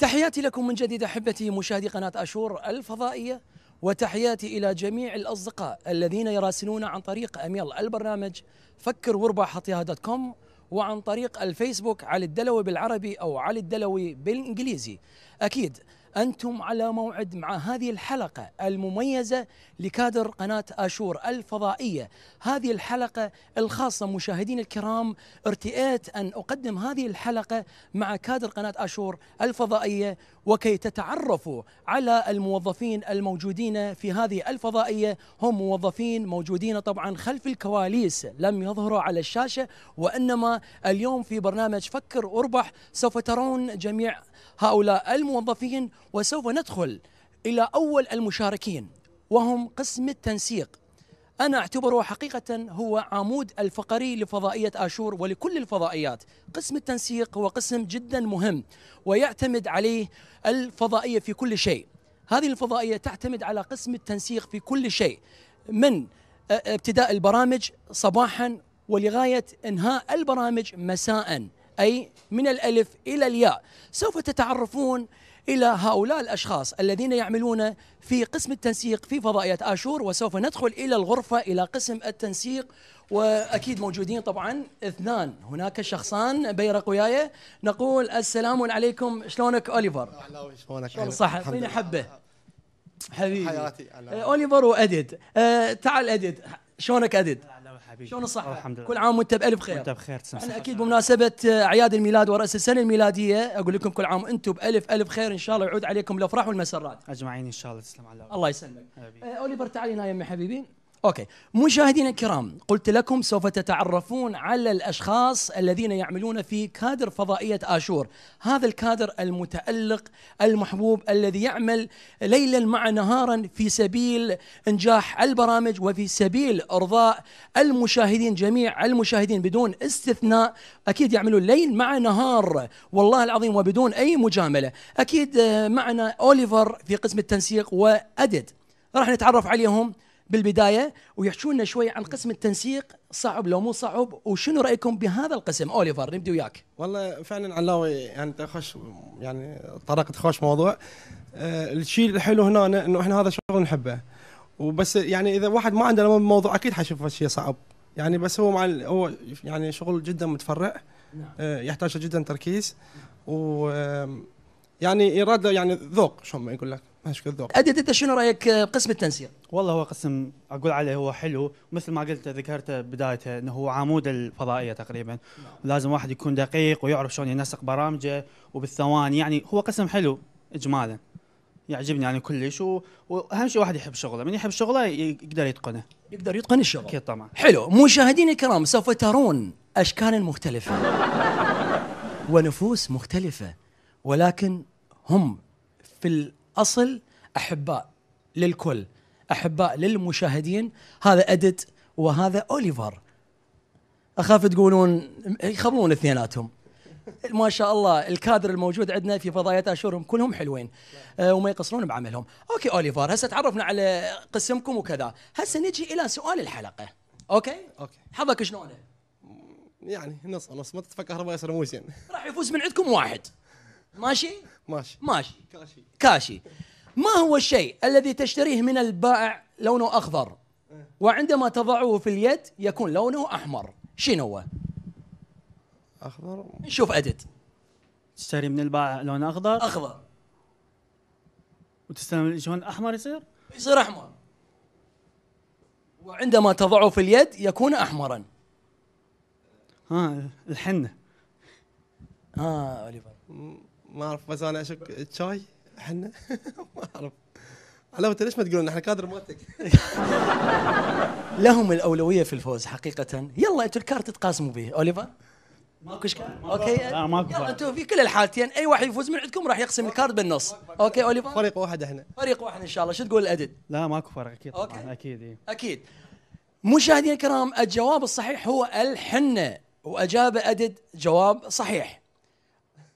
تحياتي لكم من جديد احبتي مشاهدي قناه اشور الفضائيه وتحياتي الى جميع الاصدقاء الذين يراسلون عن طريق اميال البرنامج فكر واربح حطيها دوت كوم وعن طريق الفيسبوك علي الدلوي بالعربي او علي الدلوي بالانجليزي اكيد أنتم على موعد مع هذه الحلقة المميزة لكادر قناة آشور الفضائية هذه الحلقة الخاصة مشاهدين الكرام ارتئيت أن أقدم هذه الحلقة مع كادر قناة آشور الفضائية وكي تتعرفوا على الموظفين الموجودين في هذه الفضائية هم موظفين موجودين طبعا خلف الكواليس لم يظهروا على الشاشة وإنما اليوم في برنامج فكر واربح سوف ترون جميع هؤلاء الموظفين وسوف ندخل إلى أول المشاركين وهم قسم التنسيق أنا أعتبره حقيقة هو عمود الفقري لفضائية آشور ولكل الفضائيات قسم التنسيق هو قسم جدا مهم ويعتمد عليه الفضائية في كل شيء هذه الفضائية تعتمد على قسم التنسيق في كل شيء من آه، ابتداء البرامج صباحا ولغاية إنهاء البرامج مساءً أي من الألف إلى الياء سوف تتعرفون إلى هؤلاء الأشخاص الذين يعملون في قسم التنسيق في فضائيات آشور وسوف ندخل إلى الغرفة إلى قسم التنسيق واكيد موجودين طبعا اثنان هناك شخصان بيرق وياي نقول السلام عليكم شلونك اوليفر اهلا وشلونك صح اعطيني حبه حبيبي حياتي اوليفر وادد أه، تعال ادد شلونك ادد حبيبي شلون الصحة؟ الحمد لله كل عام وانت بألف خير وانت بخير تسلم احنا اكيد بمناسبة اعياد الميلاد ورأس السنة الميلادية اقول لكم كل عام وانتم بألف ألف خير ان شاء الله يعود عليكم الافراح والمسرات اجمعين ان شاء الله تسلم على الله يسلمك اوليفر تعال هنا يمي حبيبي اوكي مشاهدينا الكرام قلت لكم سوف تتعرفون على الاشخاص الذين يعملون في كادر فضائيه اشور هذا الكادر المتالق المحبوب الذي يعمل ليلا مع نهارا في سبيل انجاح البرامج وفي سبيل ارضاء المشاهدين جميع المشاهدين بدون استثناء اكيد يعملون ليل مع نهار والله العظيم وبدون اي مجامله اكيد آه، معنا اوليفر في قسم التنسيق واديت راح نتعرف عليهم بالبدايه ويحكوا لنا شوي عن قسم التنسيق صعب لو مو صعب وشنو رايكم بهذا القسم اوليفر نبدأ وياك والله فعلا علاوي يعني تخش يعني طرقت خوش موضوع أه الشيء الحلو هنا انه احنا هذا شغل نحبه وبس يعني اذا واحد ما عنده موضوع اكيد حيشوف شيء صعب يعني بس هو مع هو يعني شغل جدا متفرع نعم. أه يحتاج جدا تركيز و يعني اراده يعني ذوق شو ما يقول لك ماشي ذوقك ادي انت شنو رايك بقسم آه، التنسيق؟ والله هو قسم اقول عليه هو حلو مثل ما قلت ذكرته بدايته انه هو عمود الفضائيه تقريبا نعم. لازم واحد يكون دقيق ويعرف شلون ينسق برامجه وبالثواني يعني هو قسم حلو اجمالا يعجبني يعني كلش و... واهم شيء واحد يحب شغله من يحب شغله يقدر يتقنه يقدر يتقن الشغل اكيد طبعا حلو مشاهدينا الكرام سوف ترون اشكالا مختلفه ونفوس مختلفه ولكن هم في اصل احباء للكل احباء للمشاهدين هذا ادت وهذا اوليفر اخاف تقولون يخبرون اثنيناتهم ما شاء الله الكادر الموجود عندنا في فضايات اشورهم كلهم حلوين أه وما يقصرون بعملهم اوكي اوليفر هسه تعرفنا على قسمكم وكذا هسه نجي الى سؤال الحلقه اوكي اوكي حظك شلونه يعني نص نص ما تتفكر كهرباء يصير زين راح يفوز من عندكم واحد ماشي ماشي ماشي كاشي كاشي ما هو الشيء الذي تشتريه من البائع لونه اخضر إيه. وعندما تضعه في اليد يكون لونه احمر شنو هو؟ اخضر نشوف ادت تشتري من البائع لون اخضر اخضر وتستعمل شلون احمر يصير؟ يصير احمر وعندما تضعه في اليد يكون احمرا ها الحنه ها اوليفر ما اعرف بس انا اشك شاي احنا ما اعرف علاوة ليش ما تقولون احنا كادر موتك لهم الاولويه في الفوز حقيقه يلا انتوا الكارت تقاسموا به اوليفر ماكو اشكال اوكي لا ماكو يلا انتوا في كل الحالتين اي واحد يفوز من عندكم راح يقسم الكارت بالنص اوكي اوليفر فريق واحد احنا فريق واحد ان شاء الله شو تقول الادد لا ماكو فرق اكيد أوكي. طبعا اكيد إيه. اكيد مشاهدينا الكرام الجواب الصحيح هو الحنه واجاب ادد جواب صحيح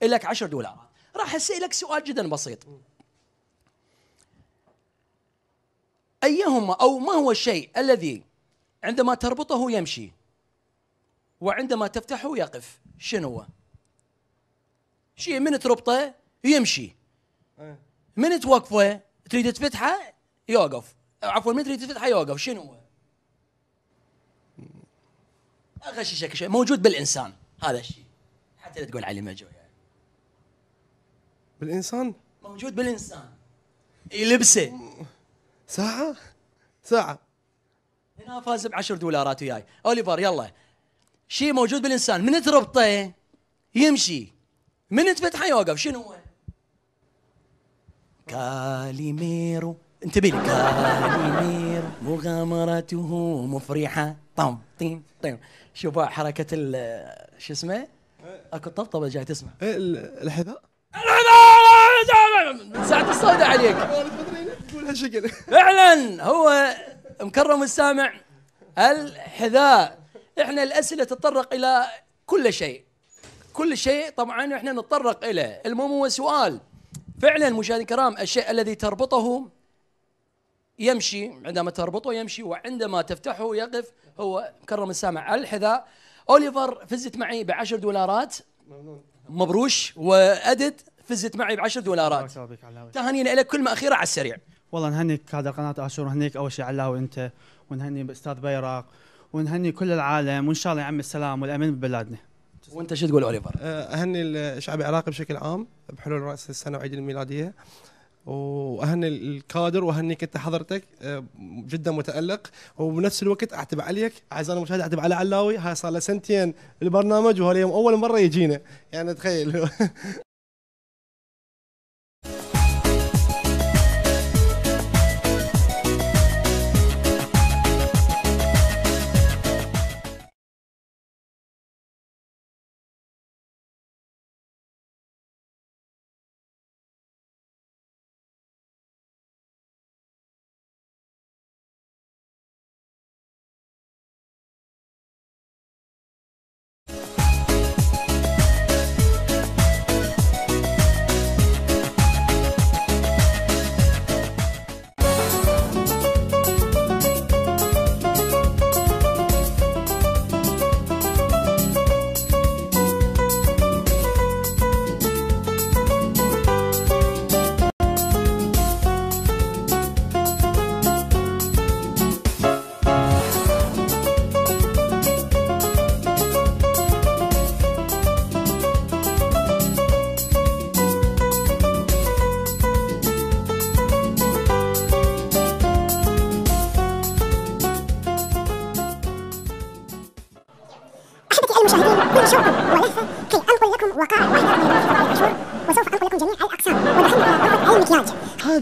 لك 10 دولار راح أسألك سؤال جدا بسيط أيهما أو ما هو الشيء الذي عندما تربطه يمشي وعندما تفتحه يقف شنو هو شيء من تربطه يمشي إيه. من توقفه تريد تفتحه يوقف عفوا من تريد تفتحه يوقف شنو هو اغششك شيء موجود بالانسان هذا الشيء حتى لا تقول علي مجوي بالإنسان موجود بالإنسان يلبسه ساعة ساعة هنا فاز ب 10 دولارات وياي اوليفر يلا شيء موجود بالانسان من تربطه يمشي من تفتحه يوقف شنو هو؟ كاليميرو انتبه لي كاليميرو مغامرته مفرحه طم طيم طيم شوف حركه شو اسمه؟ إيه. اكو طبطبه جاي تسمع إيه، الحذاء الحذاء من ساعة الصودا عليك فعلا هو مكرم السامع الحذاء احنا الاسئله تتطرق الى كل شيء كل شيء طبعا احنا نتطرق اليه المهم هو سؤال فعلا مشاهدينا الكرام الشيء الذي تربطه يمشي عندما تربطه يمشي وعندما تفتحه يقف هو مكرم السامع الحذاء اوليفر فزت معي ب 10 دولارات مبروش وادد فزت معي ب 10 دولارات تهانينا لك كلمه اخيره على السريع والله نهنيك كادر قناه اشور هنيك اول شيء علاوي انت ونهني باستاذ بيراق ونهني كل العالم وان شاء الله يا عم السلام والامن ببلادنا وانت شو تقول اوليفر؟ أه، اهني الشعب العراقي بشكل عام بحلول راس السنه وعيد الميلاديه واهني الكادر واهنيك انت حضرتك أه، جدا متالق وبنفس الوقت اعتب عليك اعزائي المشاهد اعتب على علاوي هاي صار له سنتين البرنامج وهاليوم اول مره يجينا يعني تخيل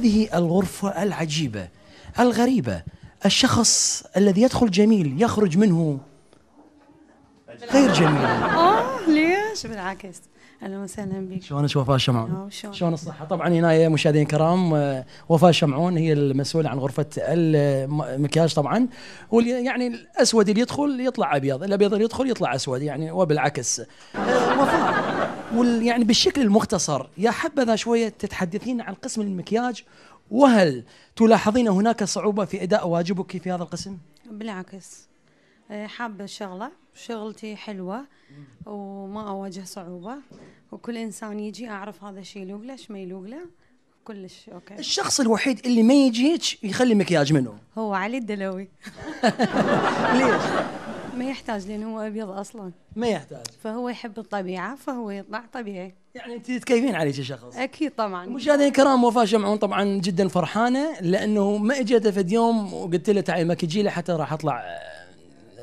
هذه الغرفة العجيبة الغريبة الشخص الذي يدخل جميل يخرج منه غير جميل اه ليش بالعكس اهلا وسهلا بك شلونك وفاء شمعون؟ شلون الصحة؟ طبعا هنا يا مشاهدينا الكرام وفاء شمعون هي المسؤولة عن غرفة المكياج طبعا واللي يعني الاسود اللي يدخل يطلع ابيض، الابيض اللي يدخل يطلع اسود يعني وبالعكس وفاء يعني بالشكل المختصر يا حبذا شوية تتحدثين عن قسم المكياج وهل تلاحظين هناك صعوبة في أداء واجبك في هذا القسم؟ بالعكس أه، حابة الشغلة شغلتي حلوة وما أواجه صعوبة وكل انسان يجي اعرف هذا الشيء يلوق له ما يلوق له كلش اوكي الشخص الوحيد اللي ما يجيك يخلي مكياج منه هو علي الدلوي ليش؟ ما يحتاج لانه هو ابيض اصلا ما يحتاج فهو يحب الطبيعه فهو يطلع طبيعي يعني انت تتكيفين عليه شخص اكيد طبعا مشاهدينا الكرام وفاء شمعون طبعا جدا فرحانه لانه ما اجته في يوم وقلت له تعالي ماكي جيلي حتى راح اطلع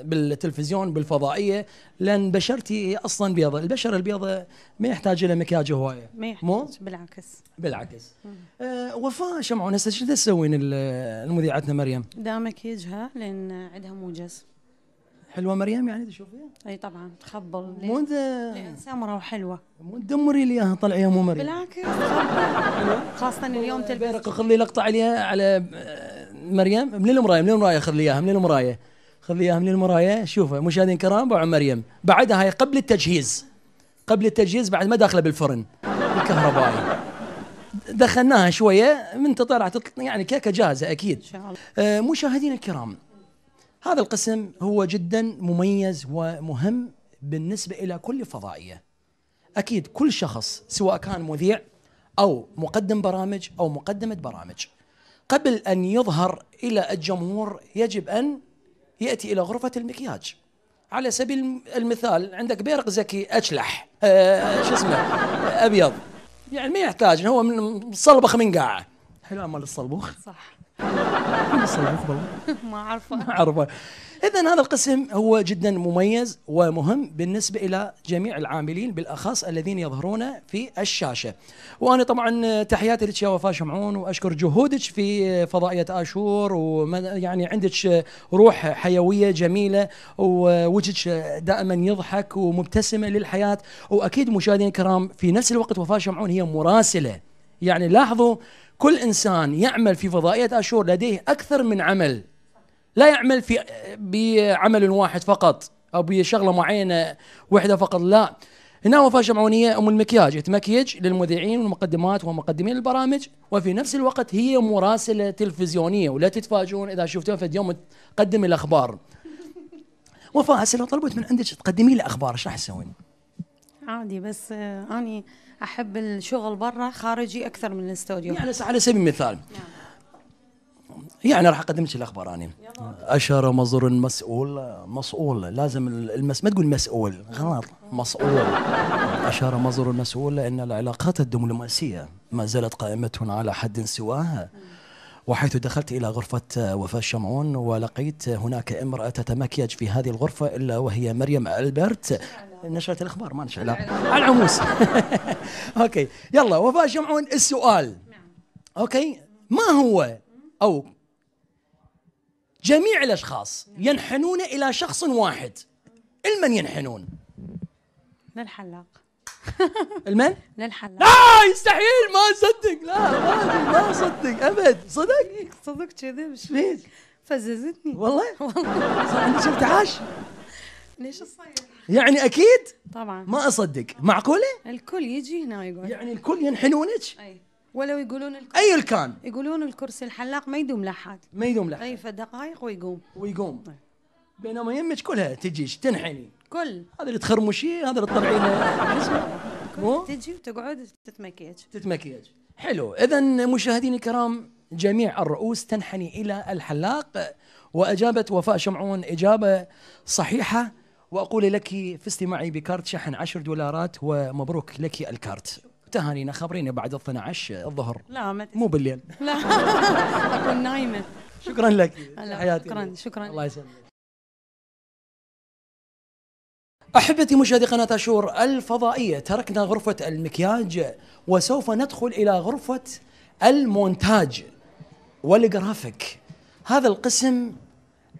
بالتلفزيون بالفضائيه لان بشرتي اصلا بيضة البشره البيضة ما يحتاج لها مكياج هوايه ما يحتاج مو؟ بالعكس بالعكس آه وفاء شمعون هسه شو تسوين المذيعتنا مريم؟ دا مكياجها لان عندها موجز حلوه مريم يعني تشوفيها؟ اي طبعا تخبل مو انت سمره وحلوه مو تدمري لي اياها طلعي مو مريم بالعكس خاصه اليوم تلبس بيرق خذ لي لقطه عليها على آه، مريم من المرايه من المرايه خذ لي اياها من المرايه خذ اياها من المرايه شوفها مشاهدين كرام ابو مريم بعدها هي قبل التجهيز قبل التجهيز بعد ما داخله بالفرن الكهربائي دخلناها شويه من تطلع يعني كيكه جاهزه اكيد مشاهدين آه، مشاهدينا الكرام هذا القسم هو جدا مميز ومهم بالنسبه الى كل فضائيه اكيد كل شخص سواء كان مذيع او مقدم برامج او مقدمه برامج قبل ان يظهر الى الجمهور يجب ان يأتي إلى غرفة المكياج على سبيل المثال عندك بيرق زكي أجلح آه، شو اسمه أبيض يعني ما يحتاج هو من صلبخ من قاعة حلو مال الصلبوخ صح الصلبوخ والله ما أعرفه ما أعرفه إذا هذا القسم هو جدا مميز ومهم بالنسبة إلى جميع العاملين بالأخص الذين يظهرون في الشاشة وأنا طبعا تحياتي لك يا وفاء شمعون وأشكر جهودك في فضائية آشور ويعني عندك روح حيوية جميلة ووجهك دائما يضحك ومبتسمة للحياة وأكيد مشاهدينا الكرام في نفس الوقت وفاء شمعون هي مراسلة يعني لاحظوا كل انسان يعمل في فضائيه اشور لديه اكثر من عمل لا يعمل في بعمل واحد فقط او بشغله معينه وحده فقط لا هنا وفاة شمعونية أم المكياج تمكيج للمذيعين والمقدمات ومقدمين البرامج وفي نفس الوقت هي مراسلة تلفزيونية ولا تتفاجئون إذا شفتوها في يوم تقدم الأخبار وفاء هسه لو طلبت من عندك تقدمي لي أخبار ايش راح تسوين؟ عادي بس آه، أني أحب الشغل برا خارجي أكثر من الاستوديو يعني على سبيل المثال نعم. يعني راح اقدم لك الاخبار انا اشار مصدر مسؤول مسؤول لازم المس ما تقول مسؤول غلط مسؤول اشار مصدر مسؤول ان العلاقات الدبلوماسيه ما زالت قائمه على حد سواها وحيث دخلت إلى غرفة وفاة شمعون ولقيت هناك امرأة تتمكيج في هذه الغرفة إلا وهي مريم ألبرت نشرة الأخبار ما علاقه على العموس أوكي يلا وفاة شمعون السؤال أوكي ما هو أو جميع الأشخاص ينحنون إلى شخص واحد المن ينحنون للحلاق المن؟ للحلاق لا يستحيل ما أصدق لا ما, ما أصدق أبد صدق؟ صدق كذي مش فيك فززتني والله؟ والله أنت شفت عاش؟ ليش الصيف؟ يعني اكيد طبعا ما اصدق معقوله الكل يجي هنا يقول يعني الكل ينحنونك اي ولو يقولون الكرسي اي الكان يقولون الكرسي الحلاق ما يدوم لحد ما يدوم لحد اي دقائق ويقوم ويقوم بينما يمك كلها تجيش تنحني كل هذا اللي تخرمشي هذا اللي تطلعين تجي وتقعد تتمكيج تتمكيج حلو اذا مشاهدينا الكرام جميع الرؤوس تنحني الى الحلاق واجابت وفاء شمعون اجابه صحيحه واقول لك في استماعي بكارت شحن 10 دولارات ومبروك لك الكارت تهانينا خبريني بعد ال 12 الظهر لا ما مو بالليل لا اكون نايمه شكرا لك حياتي شكرا شكرا الله يسلمك أحبتي مشاهدي قناة أشور الفضائية تركنا غرفة المكياج وسوف ندخل إلى غرفة المونتاج والجرافيك هذا القسم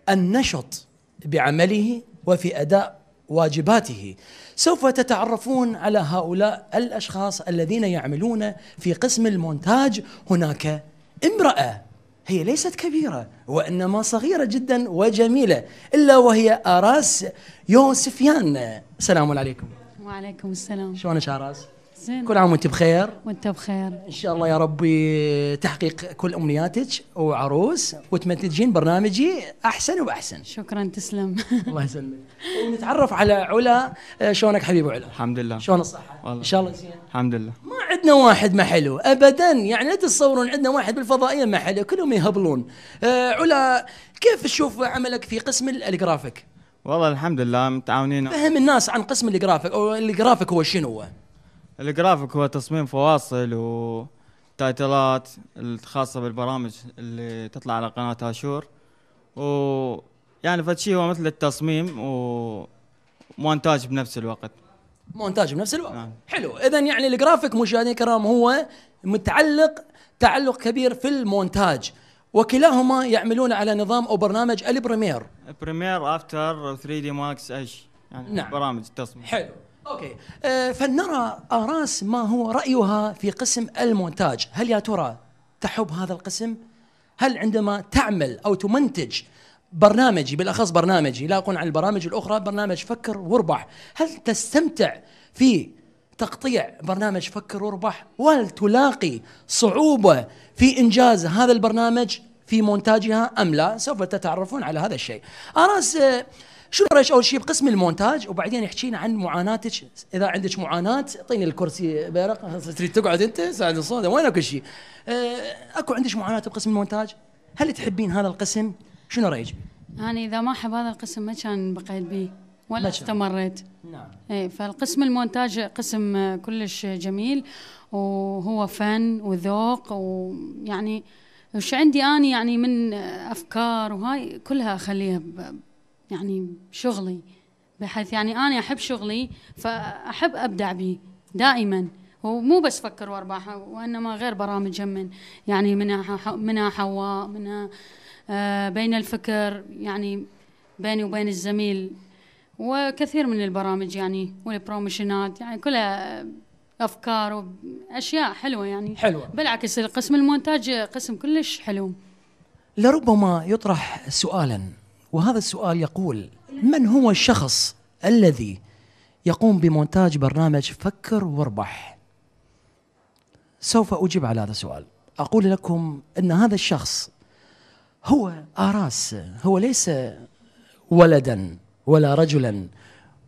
النشط بعمله وفي أداء واجباته سوف تتعرفون على هؤلاء الاشخاص الذين يعملون في قسم المونتاج هناك امراه هي ليست كبيره وانما صغيره جدا وجميله الا وهي اراس يوسفيان السلام عليكم وعليكم السلام شلونك اراس زين كل عام وانت بخير وانت بخير ان شاء الله يا ربي تحقيق كل امنياتك وعروس وتمنتجين برنامجي احسن واحسن شكرا تسلم الله يسلمك ونتعرف على علا آه، شلونك حبيب علا الحمد لله شلون الصحه والله. ان شاء الله زين الحمد لله ما عندنا واحد ما حلو ابدا يعني لا تتصورون عندنا واحد بالفضائيه ما حلو كلهم يهبلون آه علا كيف تشوف عملك في قسم الجرافيك والله الحمد لله متعاونين فهم الناس عن قسم الجرافيك او الجرافيك هو شنو هو الجرافيك هو تصميم فواصل وتايتلات الخاصة بالبرامج اللي تطلع على قناة اشور و يعني فتشي هو مثل التصميم ومونتاج بنفس الوقت مونتاج بنفس الوقت نعم. حلو اذا يعني الجرافيك مشاهدينا يعني الكرام هو متعلق تعلق كبير في المونتاج وكلاهما يعملون على نظام او برنامج البريمير بريمير افتر 3 دي ماكس ايش يعني نعم. برامج التصميم حلو اوكي آه فلنرى اراس ما هو رايها في قسم المونتاج، هل يا ترى تحب هذا القسم؟ هل عندما تعمل او تمنتج برنامجي بالاخص برنامجي لا اقول عن البرامج الاخرى برنامج فكر واربح، هل تستمتع في تقطيع برنامج فكر واربح؟ وهل تلاقي صعوبه في انجاز هذا البرنامج في مونتاجها ام لا؟ سوف تتعرفون على هذا الشيء. اراس آه شنو رايك اول شيء بقسم المونتاج وبعدين يحكينا عن معاناتك اذا عندك معاناه اعطيني الكرسي بيرق تريد تقعد انت سعد الصودا وين كل شيء آه، اكو عندك معاناه بقسم المونتاج هل تحبين هذا القسم شنو رايك انا يعني اذا ما احب هذا القسم ما كان بقيت بيه ولا استمريت نعم اي فالقسم المونتاج قسم آه، كلش جميل وهو فن وذوق ويعني وش عندي اني يعني من آه، افكار وهاي كلها اخليها يعني شغلي بحيث يعني انا احب شغلي فاحب ابدع به دائما ومو بس فكر وارباح وانما غير برامج من يعني منها منها حواء منها آه، بين الفكر يعني بيني وبين الزميل وكثير من البرامج يعني والبروموشنات يعني كلها افكار واشياء حلوه يعني حلوه بالعكس القسم المونتاج قسم كلش حلو لربما يطرح سؤالا وهذا السؤال يقول من هو الشخص الذي يقوم بمونتاج برنامج فكر واربح سوف أجيب على هذا السؤال أقول لكم أن هذا الشخص هو آراس هو ليس ولدا ولا رجلا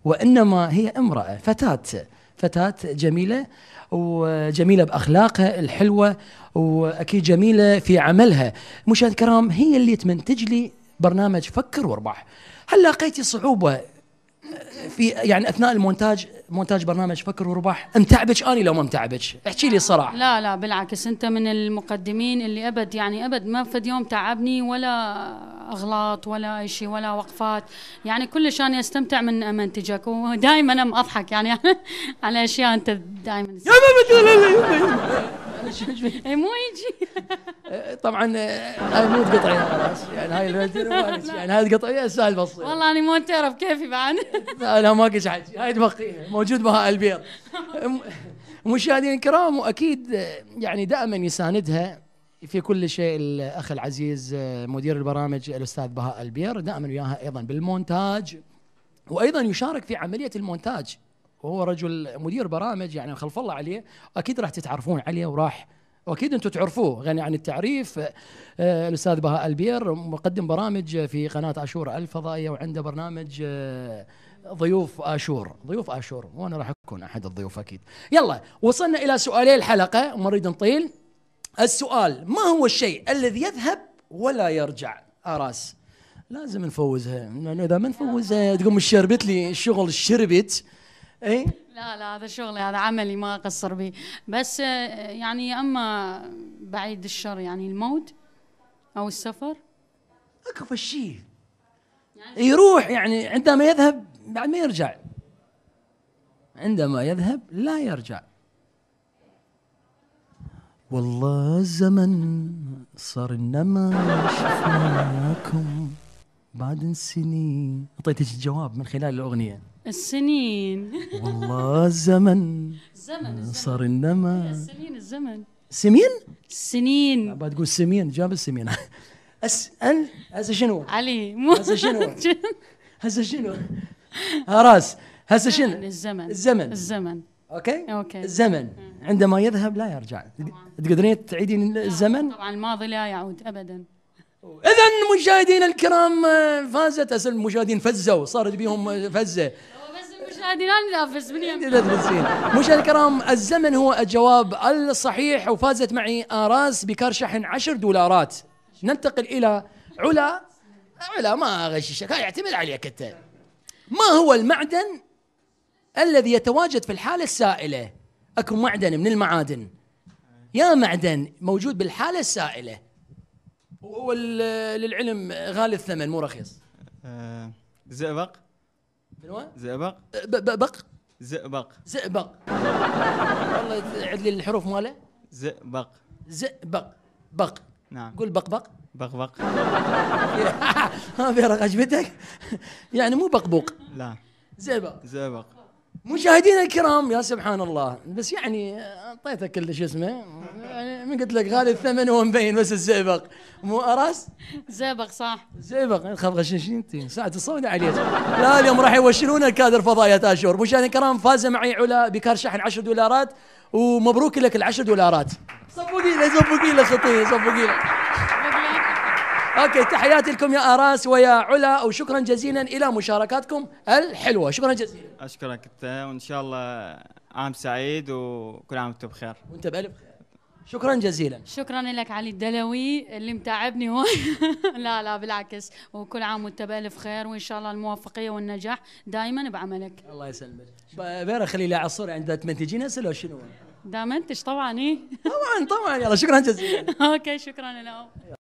وإنما هي امرأة فتاة فتاة جميلة وجميلة بأخلاقها الحلوة وأكيد جميلة في عملها مشاهد الكرام هي اللي تمنتج لي برنامج فكر واربح هل لقيتي صعوبه في يعني اثناء المونتاج مونتاج برنامج فكر وربح متعبك اني لو ما متعبك احكي لي صراحه لا لا بالعكس انت من المقدمين اللي ابد يعني ابد ما فد يوم تعبني ولا اغلاط ولا اي شيء ولا وقفات يعني كلش انا استمتع من منتجك ودائما اضحك يعني على اشياء انت دائما إيه، مو يجي إيه، طبعا إيه، هاي مو تقطعي خلاص يعني هاي يعني هاي تقطعي السالفه تصير والله انا ما تعرف كيفي بعد لا ما قلت حاجه هاي تبقيها موجود بها البيض مشاهدينا الكرام واكيد يعني دائما يساندها في كل شيء الاخ العزيز مدير البرامج الاستاذ بهاء البير دائما وياها ايضا بالمونتاج وايضا يشارك في عمليه المونتاج وهو رجل مدير برامج يعني خلف الله عليه اكيد راح تتعرفون عليه وراح واكيد انتم تعرفوه غني عن التعريف آه، الاستاذ بهاء البير مقدم برامج في قناه اشور الفضائيه وعنده برنامج آه، ضيوف اشور ضيوف اشور وانا راح اكون احد الضيوف اكيد يلا وصلنا الى سؤالي الحلقه وما نريد نطيل السؤال ما هو الشيء الذي يذهب ولا يرجع اراس لازم نفوزها لانه اذا ما نفوزها تقوم شربت لي الشغل الشربت اي لا لا هذا شغلي هذا عملي ما اقصر به بس آه، يعني اما بعيد الشر يعني الموت او السفر اكف الشيء يعني إيه، يروح يعني عندما يذهب بعد ما يرجع عندما يذهب لا يرجع والله الزمن صار انما شفناكم بعد سنين اعطيتك الجواب من خلال الاغنيه السنين والله الزمن الزمن صار النما إيه، السنين الزمن سمين؟ السنين ابغى تقول سمين جاب السمين اسال هسه شنو؟ علي مو هسه شنو؟ هسه شنو؟ راس هسه شنو؟ الزمن الزمن الزمن اوكي؟ اوكي الزمن عندما يذهب لا يرجع تقدرين تعيدين الزمن؟ طبعا الماضي لا يعود ابدا اذا مشاهدينا الكرام فازت اسال المشاهدين فزوا صارت بهم فزه المشاهدين انا مشاهدينا الكرام الزمن هو الجواب الصحيح وفازت معي اراس بكار شحن 10 دولارات ننتقل الى علا علا ما اغششك هاي يعتمد عليك انت ما هو المعدن الذي يتواجد في الحاله السائله اكو معدن من المعادن يا معدن موجود بالحاله السائله وللعلم غالي الثمن مو رخيص آه زئبق منو؟ زئبق بق زئبق زئبق والله عد لي الحروف ماله زئبق زئبق بق نعم قول بق بق بق بق ها في عجبتك يعني مو بقبوق لا زئبق زئبق مشاهدينا الكرام يا سبحان الله بس يعني اعطيته كل شو اسمه يعني من قلت لك غالي الثمن هو مبين بس الزئبق مو اراس زئبق صح زئبق خاف غششني انت ساعه الصوت عليك لا اليوم راح يوشلون الكادر فضايا اشهر مشاهدينا الكرام فاز معي علا بكار شحن 10 دولارات ومبروك لك ال 10 دولارات صفقي له صفقي له خطيه صفقي له اوكي تحياتي لكم يا اراس ويا علا وشكرا جزيلا الى مشاركاتكم الحلوه شكرا جزيلا اشكرك انت وان شاء الله عام سعيد وكل عام وانتم بخير وانت بالف خير شكرا جزيلا شكرا لك علي الدلوي اللي متعبني هو لا لا بالعكس وكل عام وانت بالف خير وان شاء الله الموفقيه والنجاح دائما بعملك الله يسلمك بيرا خلي لي عصور عند تمنتجين اسئله شنو دامنتج طبعا ايه طبعا طبعا يلا شكرا جزيلا اوكي شكرا لك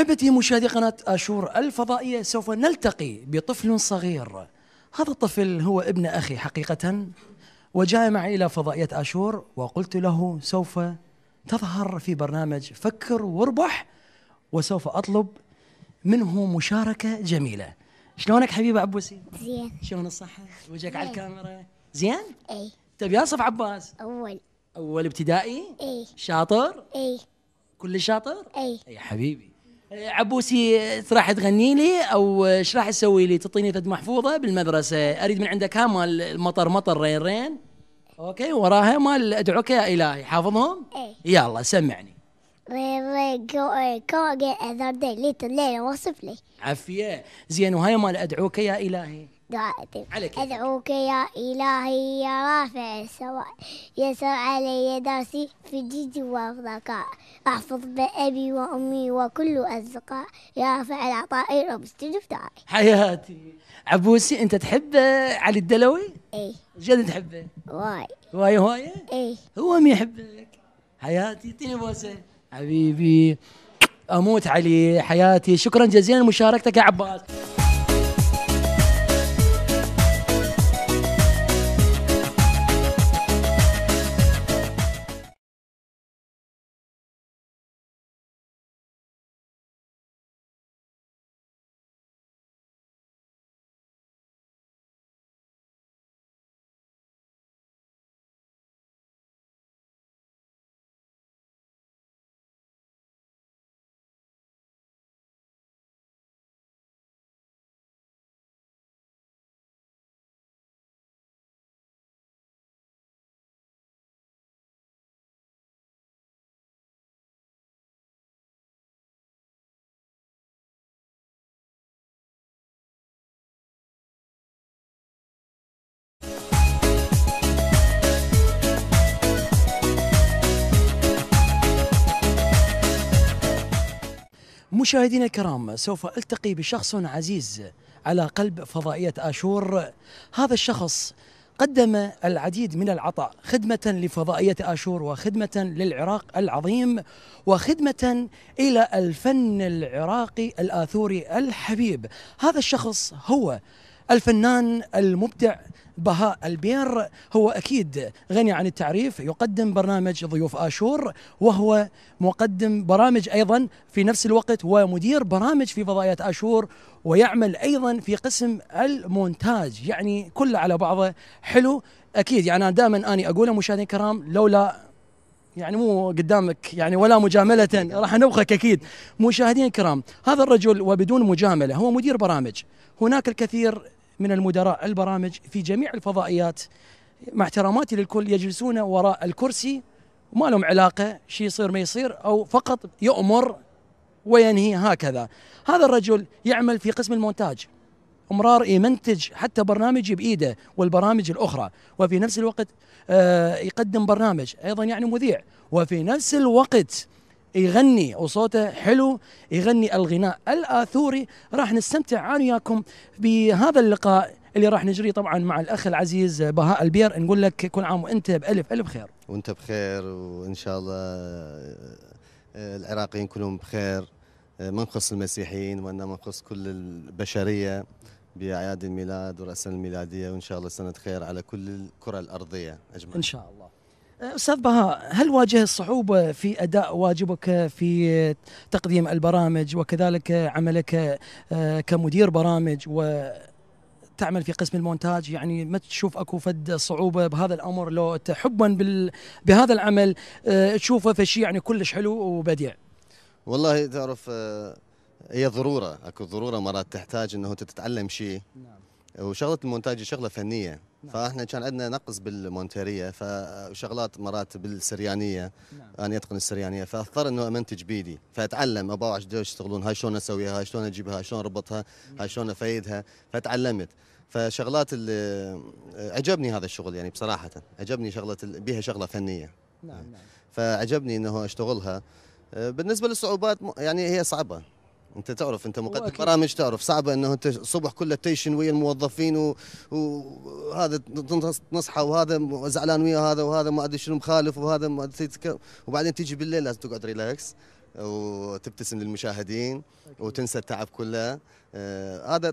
أحبتي مشاهدي قناة آشور الفضائية سوف نلتقي بطفل صغير هذا الطفل هو ابن أخي حقيقة وجاء معي إلى فضائية آشور وقلت له سوف تظهر في برنامج فكر واربح وسوف أطلب منه مشاركة جميلة شلونك حبيبة عبوسي؟ زين شلون الصحة؟ وجهك على الكاميرا زين؟ اي تبي أصف عباس؟ أول أول ابتدائي؟ اي شاطر؟ اي كل شاطر؟ اي اي حبيبي عبوسي راح تغني لي او ايش راح تسوي لي تعطيني ثلاث محفوظه بالمدرسه اريد من عندك ها مال المطر مطر رين رين اوكي وراها مال ادعوك يا الهي حافظهم؟ ايه يلا سمعني إيه، إيه، عفية زين وهاي مال ادعوك يا الهي دعائتي أدعوك يا إلهي يا رافع السواء يسر علي درسي في جدي وأرضك أحفظ بأبي وأمي وكل أصدقاء يا رافع العطاء رب استجب دعائي حياتي عبوسي أنت تحب علي الدلوي؟ إيه جد تحبه؟ واي واي هواية؟ إيه هو ما يحبك حياتي اعطيني بوسة حبيبي أموت علي حياتي شكرا جزيلا لمشاركتك يا عباس مشاهدينا الكرام سوف التقي بشخص عزيز على قلب فضائيه اشور هذا الشخص قدم العديد من العطاء خدمة لفضائية آشور وخدمة للعراق العظيم وخدمة إلى الفن العراقي الآثوري الحبيب هذا الشخص هو الفنان المبدع بهاء البير هو اكيد غني عن التعريف يقدم برنامج ضيوف اشور وهو مقدم برامج ايضا في نفس الوقت ومدير برامج في فضائيات اشور ويعمل ايضا في قسم المونتاج يعني كله على بعضه حلو اكيد يعني انا دائما اني اقوله مشاهدينا الكرام لولا يعني مو قدامك يعني ولا مجاملة راح نبخك أكيد مشاهدين الكرام هذا الرجل وبدون مجاملة هو مدير برامج هناك الكثير من المدراء البرامج في جميع الفضائيات مع احتراماتي للكل يجلسون وراء الكرسي وما لهم علاقة شيء يصير ما يصير أو فقط يؤمر وينهي هكذا هذا الرجل يعمل في قسم المونتاج أمرار يمنتج حتى برنامجي بايده والبرامج الاخرى وفي نفس الوقت آه، يقدم برنامج ايضا يعني مذيع وفي نفس الوقت يغني وصوته حلو يغني الغناء الآثوري راح نستمتع أنا وياكم بهذا اللقاء اللي راح نجريه طبعا مع الأخ العزيز بهاء البير نقول لك كل عام وأنت بألف ألف خير وأنت بخير وإن شاء الله آه، العراقيين كلهم بخير آه، ما نخص المسيحيين وإنما نخص كل البشرية بأعياد الميلاد والرسم الميلادية وإن شاء الله سنة خير على كل الكرة الأرضية أجمع إن شاء الله استاذ بهاء هل واجه صعوبه في اداء واجبك في تقديم البرامج وكذلك عملك آه، كمدير برامج وتعمل في قسم المونتاج يعني ما تشوف اكو فد صعوبه بهذا الامر لو حبا بال... بهذا العمل آه، تشوفه فشي يعني كلش حلو وبديع والله تعرف آه، هي ضروره اكو ضروره مرات تحتاج انه تتعلم شيء نعم وشغله المونتاج شغله فنيه نعم. فاحنا كان عندنا نقص بالمونتيريه فشغلات مرات بالسريانيه نعم. انا اتقن السريانيه فاضطر انه امنتج بيدي فاتعلم ابا يشتغلون هاي شلون اسويها هاي شلون اجيبها شلون اربطها هاي شلون افيدها فتعلمت فشغلات اللي عجبني هذا الشغل يعني بصراحه عجبني شغله بيها شغله فنيه نعم نعم فعجبني انه اشتغلها بالنسبه للصعوبات يعني هي صعبه انت تعرف انت مقدم برامج تعرف صعبه انه انت الصبح كله تيشن ويا الموظفين وهذا نصحه وهذا زعلان ويا هذا وهذا ما ادري شنو مخالف وهذا ما ادري وبعدين تيجي بالليل لازم تقعد ريلاكس وتبتسم للمشاهدين وتنسى التعب كله آه، هذا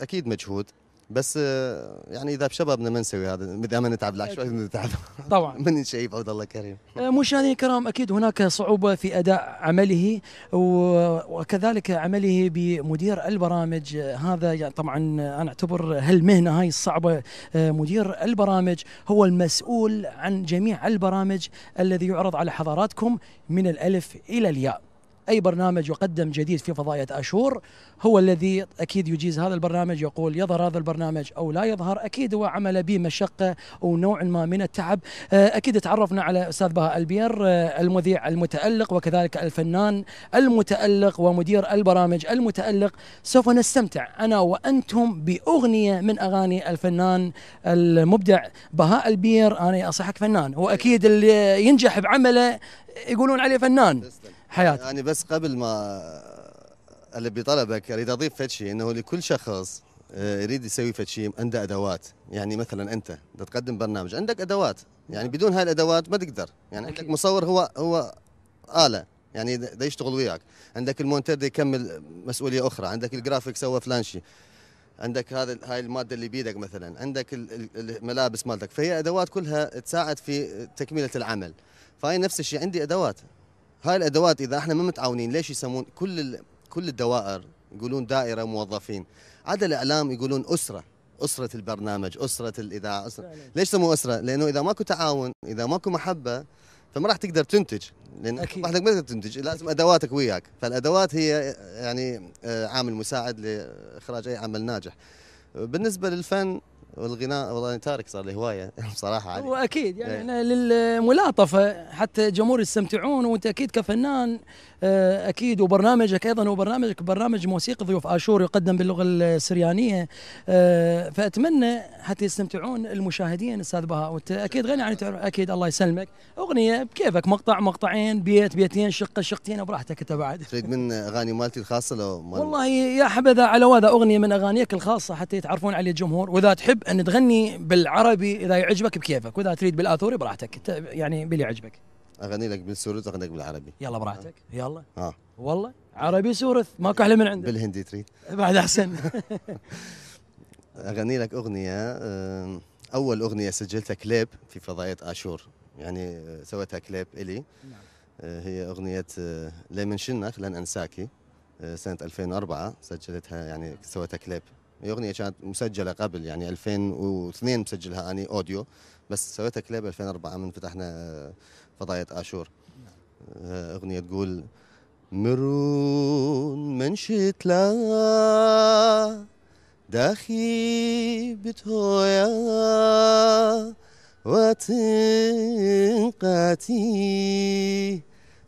اكيد مجهود بس آه، يعني اذا بشباب بدنا ما نسوي هذا اذا ما نتعب لا شوي نتعب طبعا من شيء عود الله كريم آه، مشاهدينا الكرام اكيد هناك صعوبه في اداء عمله وكذلك عمله بمدير البرامج هذا يعني طبعا انا اعتبر هالمهنه هاي الصعبه آه، مدير البرامج هو المسؤول عن جميع البرامج الذي يعرض على حضراتكم من الالف الى الياء أي برنامج يقدم جديد في فضائية أشور هو الذي أكيد يجيز هذا البرنامج يقول يظهر هذا البرنامج أو لا يظهر أكيد هو عمل به مشقة أو نوع ما من التعب آه، أكيد تعرفنا على أستاذ بهاء البير آه، المذيع المتألق وكذلك الفنان المتألق ومدير البرامج المتألق سوف نستمتع أنا وأنتم بأغنية من أغاني الفنان المبدع بهاء البير أنا أصحك فنان وأكيد اللي ينجح بعمله يقولون عليه فنان حياتي يعني بس قبل ما اللي بطلبك اريد اضيف فد شيء انه لكل شخص آه، يريد يسوي فد شيء عنده ادوات يعني مثلا انت تقدم برنامج عندك ادوات يعني بدون هاي الادوات ما تقدر يعني عندك مصور هو هو اله يعني دا يشتغل وياك عندك المونتير يكمل مسؤوليه اخرى عندك الجرافيك سوى فلان شيء عندك هذا هاي الماده اللي بيدك مثلا عندك الملابس مالتك فهي ادوات كلها تساعد في تكمله العمل فهي نفس الشيء عندي ادوات هاي الادوات اذا احنا ما متعاونين ليش يسمون كل ال... كل الدوائر يقولون دائره موظفين عدا الاعلام يقولون اسره اسره البرنامج اسره الاذاعه اسره ليش سموه اسره لانه اذا ماكو تعاون اذا ماكو محبه فما راح تقدر تنتج لان وحدك ما تقدر تنتج لازم ادواتك وياك فالادوات هي يعني آه، عامل مساعد لاخراج اي عمل ناجح بالنسبه للفن والغناء والله تارك صار لي هوايه بصراحه علي. واكيد يعني إيه. احنا للملاطفه حتى الجمهور يستمتعون وانت اكيد كفنان آه، اكيد وبرنامجك ايضا وبرنامجك برنامج موسيقى ضيوف اشور يقدم باللغه السريانيه آه، فاتمنى حتى يستمتعون المشاهدين استاذ بهاء وانت اكيد غني عن تعرف اكيد الله يسلمك اغنيه بكيفك مقطع مقطعين بيت بيتين شقه شقتين براحتك انت بعد تريد من اغاني مالتي الخاصه لو مال... والله يا حبذا على وذا اغنيه من اغانيك الخاصه حتى يتعرفون علي الجمهور واذا تحب ان تغني بالعربي اذا يعجبك بكيفك واذا تريد بالاثوري براحتك يعني باللي يعجبك اغني لك بالسورث اغني لك بالعربي يلا براحتك أه. يلا اه والله عربي سورث ماكو احلى من عندك بالهندي تريد بعد احسن اغني لك اغنيه آه، اول اغنيه سجلتها كليب في فضائيات اشور يعني آه، سويتها كليب الي نعم. آه، هي اغنيه من شنخ لن انساكي سنه 2004 سجلتها يعني سويتها كليب اغنيه كانت مسجله قبل يعني 2002 مسجلها اني اوديو بس سويتها كليب 2004 من فتحنا فضاية اشور آه، اغنيه تقول مرون من شتلا داخي بتويا وتنقاتي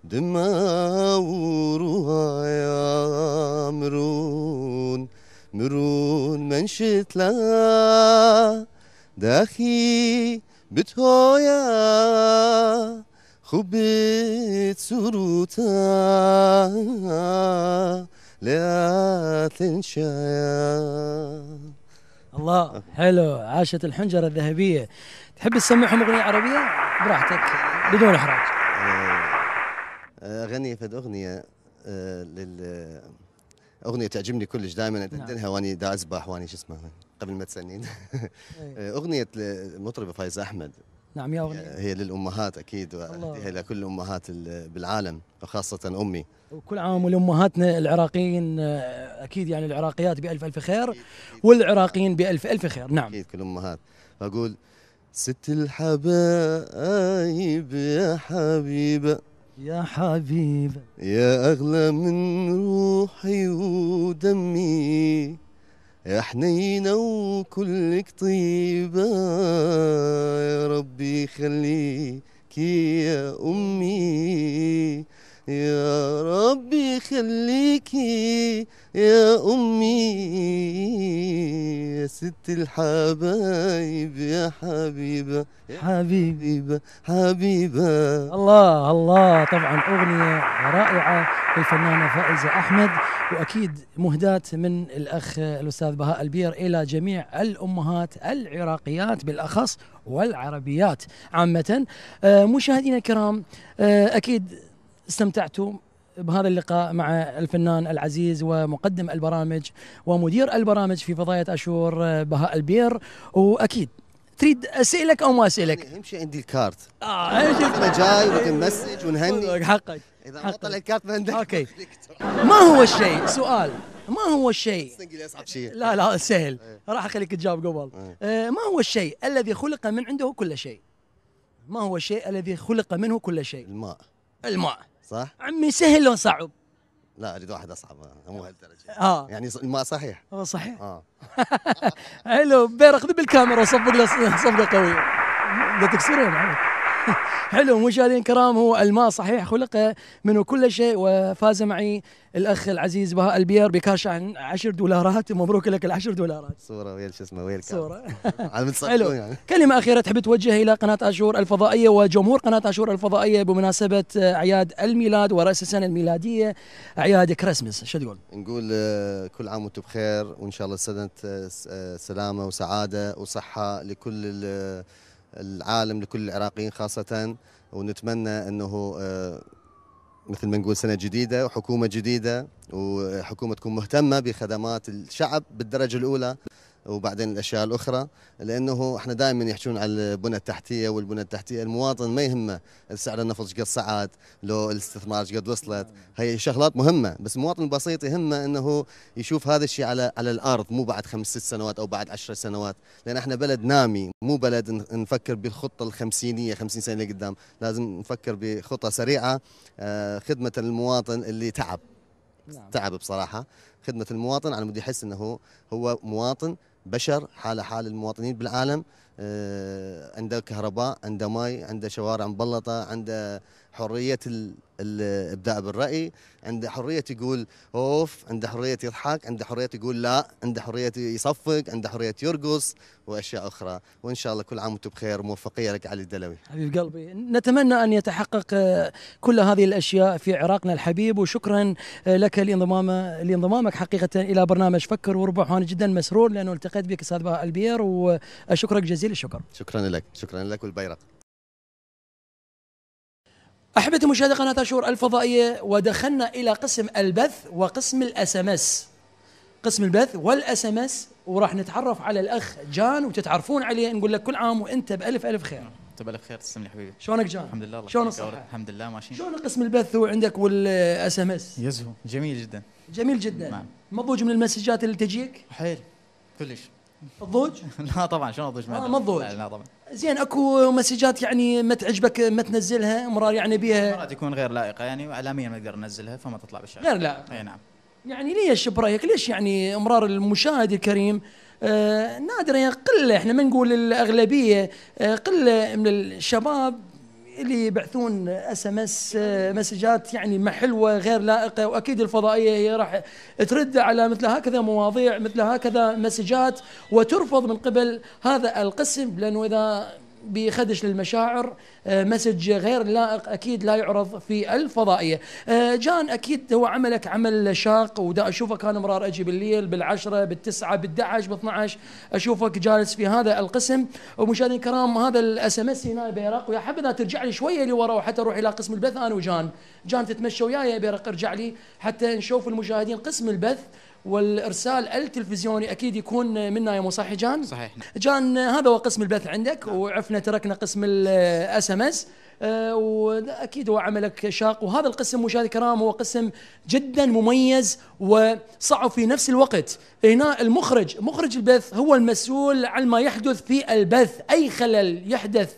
دما وروها يا مرون مرون لا داخي بتهويا خبت سروتا لا تنشايا الله حلو عاشت الحنجرة الذهبية تحب تسمعهم أغنية عربية براحتك بدون إحراج أغني آه، آه، فد أغنية آه، لل اغنيه تعجبني كلش دائما ادندنها نعم. واني دا اسبح واني شو اسمه قبل ما تسنين إيه. اغنيه المطربه فايزه احمد نعم يا اغنيه هي للامهات اكيد وهي لكل الامهات بالعالم وخاصه امي وكل عام إيه. ولامهاتنا العراقيين آه، اكيد يعني العراقيات بالف الف خير والعراقيين بالف الف خير نعم اكيد كل الامهات فاقول ست الحبايب يا حبيبه يا حبيب يا أغلى من روحي ودمي يا حنينة وكلك طيبة يا ربي خليك يا أمي يا ربي خليكي يا أمي يا ست الحبايب يا حبيبة حبيبة حبيبة الله الله طبعا أغنية رائعة للفنانة فائزة أحمد وأكيد مهداة من الأخ الأستاذ بهاء البير إلى جميع الأمهات العراقيات بالأخص والعربيات عامة آه، مشاهدينا الكرام آه، أكيد استمتعتم بهذا اللقاء مع الفنان العزيز ومقدم البرامج ومدير البرامج في فضاية أشور آه، بهاء البير وأكيد تريد اسالك او ما اسالك؟ اهم يعني شيء عندي الكارت اه امشي انا جاي ونمسج ونهني حقك اذا ما طلع الكارت من عندك اوكي ما هو الشيء؟ سؤال ما هو الشيء؟ لا لا سهل إيه. راح اخليك تجاوب قبل إيه. آه ما هو الشيء الذي خلق من عنده كل شيء؟ ما هو الشيء الذي خلق منه كل شيء؟ الماء الماء صح؟ عمي سهل صعب؟ لا اريد واحد اصعب مو هالدرجه اه يعني ما صحيح هو صحيح اه حلو بير خذ بالكاميرا وصفق له صفقه قويه لا تكسرون عليك حلو مشاهدين الكرام هو الماء صحيح خلق منه كل شيء وفاز معي الاخ العزيز بهاء البير بكاش عن 10 دولارات مبروك لك ال 10 دولارات صوره ويل شو اسمه ويل صوره حلو يعني. كلمه اخيره تحب توجهها الى قناه اشور الفضائيه وجمهور قناه اشور الفضائيه بمناسبه اعياد الميلاد وراس السنه الميلاديه اعياد كريسمس شو تقول؟ نقول آه، كل عام وانتم بخير وان شاء الله سنه آه، آه، سلامه وسعاده وصحه لكل العالم لكل العراقيين خاصة ونتمنى أنه آه، مثل ما نقول سنة جديدة وحكومة جديدة وحكومة تكون مهتمة بخدمات الشعب بالدرجة الأولى وبعدين الاشياء الاخرى لانه احنا دائما يحجون على البنى التحتيه والبنى التحتيه المواطن ما يهمه سعر النفط قد صعد لو الاستثمار قد وصلت هي شغلات مهمه بس المواطن البسيط يهمه انه يشوف هذا الشيء على على الارض مو بعد خمس ست سنوات او بعد عشر سنوات لان احنا بلد نامي مو بلد نفكر بالخطه الخمسينيه 50 سنه لقدام لازم نفكر بخطه سريعه آه، خدمه المواطن اللي تعب نعم. تعب بصراحه خدمه المواطن على مود يحس انه هو مواطن بشر حاله حال المواطنين بالعالم آه، عنده كهرباء عنده ماء عنده شوارع مبلطه عنده حريه الابداع بالراي عنده حريه يقول اوف عنده حريه يضحك عنده حريه يقول لا عنده حريه يصفق عنده حريه يرقص واشياء اخرى وان شاء الله كل عام وانتم بخير موفقيه لك علي الدلوي حبيب قلبي نتمنى ان يتحقق كل هذه الاشياء في عراقنا الحبيب وشكرا لك لانضمام لانضمامك حقيقه الى برنامج فكر وربح وانا جدا مسرور لانه التقيت بك استاذ البير واشكرك جزيل الشكر شكرا لك شكرا لك والبيرق أحبتي مشاهدي قناة شور الفضائية ودخلنا إلى قسم البث وقسم الاس ام اس قسم البث والاس ام اس وراح نتعرف على الأخ جان وتتعرفون عليه نقول لك كل عام وأنت بألف ألف خير انت بالف خير تسلم لي حبيبي شلونك جان؟ الحمد لله الله شلون الصحة؟ الحمد لله ماشيين شلون قسم البث وعندك والاس ام اس؟ يزهو جميل جدا جميل جدا نعم مضوج من المسجات اللي تجيك؟ حيل كلش الضوج لا طبعا شلون الضوج آه، ما الضوج لا طبعا زين اكو مسجات يعني ما تعجبك ما تنزلها مرار يعني بيها مرات يكون غير لائقه يعني اعلاميا ما نقدر ننزلها فما تطلع بالشاشه غير لائقه اي نعم يعني ليش برايك ليش يعني مرار المشاهد الكريم آه نادرا يعني قله احنا ما نقول الاغلبيه آه قله من الشباب اللي يبعثون اس ام اس مسجات يعني ما حلوه غير لائقه واكيد الفضائيه هي راح ترد على مثل هكذا مواضيع مثل هكذا مسجات وترفض من قبل هذا القسم لانه اذا بخدش للمشاعر آه، مسج غير لائق اكيد لا يعرض في الفضائيه آه، جان اكيد هو عملك عمل شاق ودا اشوفك انا مرار اجي بالليل بالعشرة بالتسعة بال11 ب 12 اشوفك جالس في هذا القسم ومشاهدينا الكرام هذا الاس ام اس هنا بيرق ويا حبذا ترجع لي شويه لورا وحتى اروح الى قسم البث انا وجان جان تتمشى وياي يا بيرق ارجع لي حتى نشوف المشاهدين قسم البث والارسال التلفزيوني اكيد يكون منا يا مصحي جان؟ صحيح جان هذا هو قسم البث عندك وعفنا تركنا قسم الاس ام اس آه، واكيد هو عملك شاق وهذا القسم مشاهدي الكرام هو قسم جدا مميز وصعب في نفس الوقت هنا المخرج مخرج البث هو المسؤول عن ما يحدث في البث اي خلل يحدث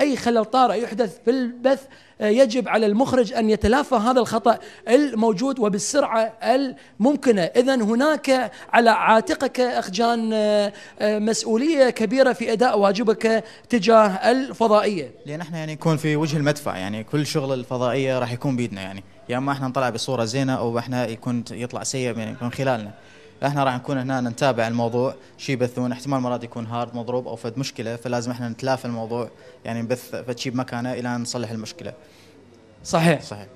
أي خلل طارئ يحدث في البث آه، يجب على المخرج أن يتلافى هذا الخطأ الموجود وبالسرعة الممكنة إذا هناك على عاتقك أخجان آه، آه، مسؤولية كبيرة في أداء واجبك تجاه الفضائية لأن احنا يعني يكون في وجه المدفع يعني كل شغل الفضائية راح يكون بيدنا يعني يا اما احنا نطلع بصورة زينة او احنا يكون يطلع سيء من خلالنا احنا راح نكون هنا نتابع الموضوع شو يبثون احتمال مرات يكون هارد مضروب او فد مشكله فلازم احنا نتلافى الموضوع يعني نبث فد بمكانه الى ان نصلح المشكله صحيح صحيح